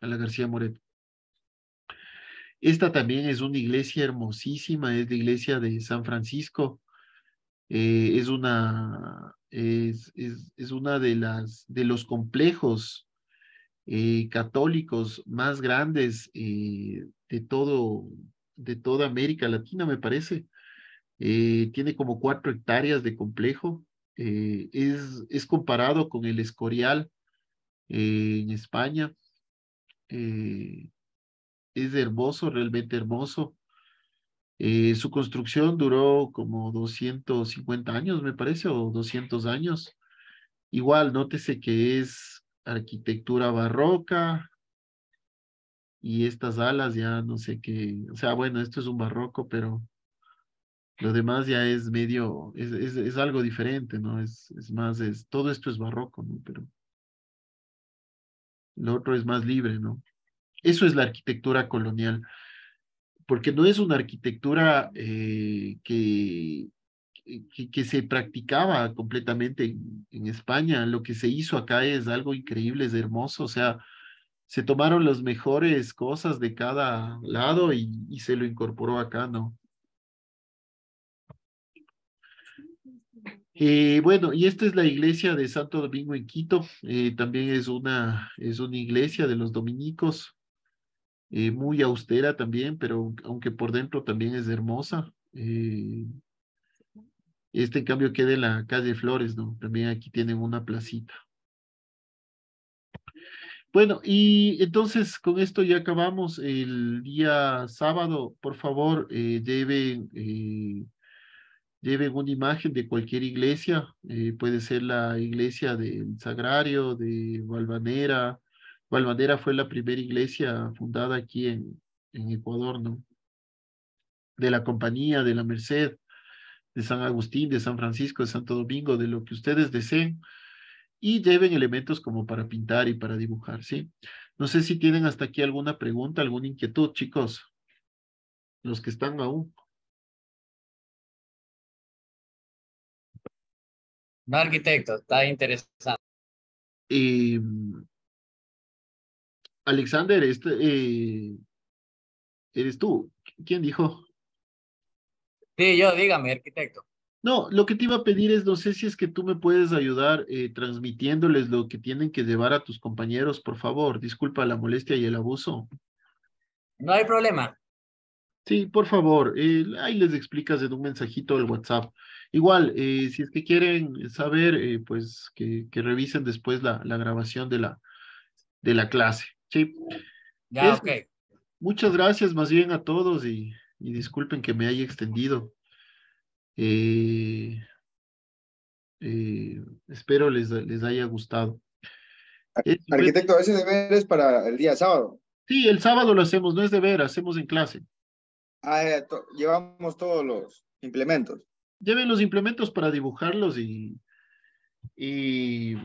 a la García Moret Esta también es una iglesia hermosísima, es la iglesia de San Francisco. Eh, es una, es, es, es una de, las, de los complejos eh, católicos más grandes eh, de, todo, de toda América Latina, me parece. Eh, tiene como cuatro hectáreas de complejo. Es, es, comparado con el Escorial en España. es hermoso, realmente hermoso. su construcción duró como 250 años, me parece, o 200 años. Igual, nótese que es arquitectura barroca y estas alas ya no sé qué, o sea, bueno, esto es un barroco, pero lo demás ya es medio, es, algo diferente, ¿no? Es, es más, es, todo esto es barroco, ¿no? Pero lo otro es más libre, ¿no? Eso es la arquitectura colonial, porque no es una arquitectura eh, que, eh, que, se practicaba completamente en, España. Lo que se hizo acá es algo increíble, es hermoso. O sea, se tomaron las mejores cosas de cada lado y, se lo incorporó acá, ¿no? Eh, bueno, y esta es la iglesia de Santo Domingo en Quito. Eh, también es una, es una iglesia de los dominicos, muy austera también, pero aunque por dentro también es hermosa. Este, en cambio, queda en la calle Flores, ¿no? También aquí tienen una placita. Bueno, y entonces con esto ya acabamos el día sábado. Por favor, eh, lleven eh, lleven una imagen de cualquier iglesia. Eh, puede ser la iglesia del Sagrario, de Valvanera. Valvanera fue la primera iglesia fundada aquí en Ecuador, ¿no? De la Compañía, de la Merced de San Agustín, de San Francisco, de Santo Domingo, de lo que ustedes deseen, y lleven elementos como para pintar y para dibujar, ¿sí? No sé si tienen hasta aquí alguna pregunta, alguna inquietud, chicos, los que están aún. No, arquitecto, está interesante. Em, Alexander, este, eh, eres tú. ¿Quién dijo? Sí, yo, dígame, arquitecto. No, lo que te iba a pedir es, no sé si es que tú me puedes ayudar eh, transmitiéndoles lo que tienen que llevar a tus compañeros, por favor. Disculpa la molestia y el abuso. No hay problema. Sí, por favor, ahí les explicas en un mensajito el WhatsApp. Igual, eh, si es que quieren saber, eh, pues que, revisen después la, grabación de la, de la clase. Sí. Ya, Muchas gracias más bien a todos y y disculpen que me haya extendido. Eh, eh, espero les, les haya gustado. Arquitecto, ese deber es para el día sábado. Sí, el sábado lo hacemos, no es deber, hacemos en clase. Ah, eh, llevamos todos los implementos. Lleven los implementos para dibujarlos y, y,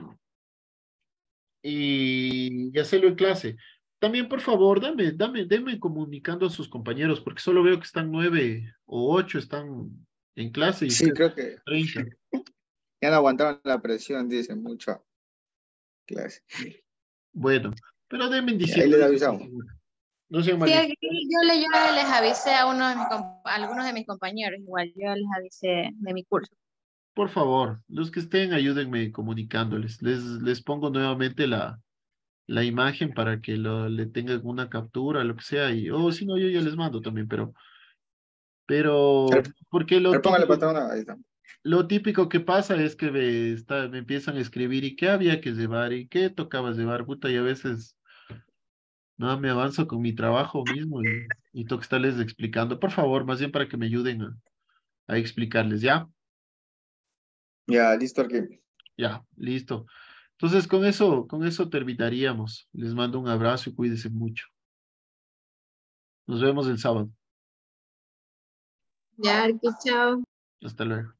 y, y hacerlo en clase. También, por favor, dame, dame, denme comunicando a sus compañeros, porque solo veo que están nueve o ocho, están en clase. Y sí, creo que (laughs) ya no aguantaron la presión, dicen mucho. Clase. Bueno, pero denme diciendo. Ahí les avisamos. No sí, yo, les avisé a, uno de mis, algunos de mis compañeros, igual yo les avisé de mi curso. Por favor, los que estén, ayúdenme comunicándoles. Les, les pongo nuevamente la, la imagen para que lo, le tenga alguna captura, lo que sea, y, o si no, yo ya les mando también, pero, pero, porque lo, típico, lo típico que pasa es que me, está, me empiezan a escribir y qué había que llevar y qué tocaba llevar, puta, y a veces no me avanzo con mi trabajo mismo y, y tengo que estarles explicando, por favor, más bien para que me ayuden a, explicarles, ¿ya? Ya, listo, Ya, listo. Entonces, con eso, con eso terminaríamos. Les mando un abrazo y cuídense mucho. Nos vemos el sábado. Ya, chao. Hasta luego.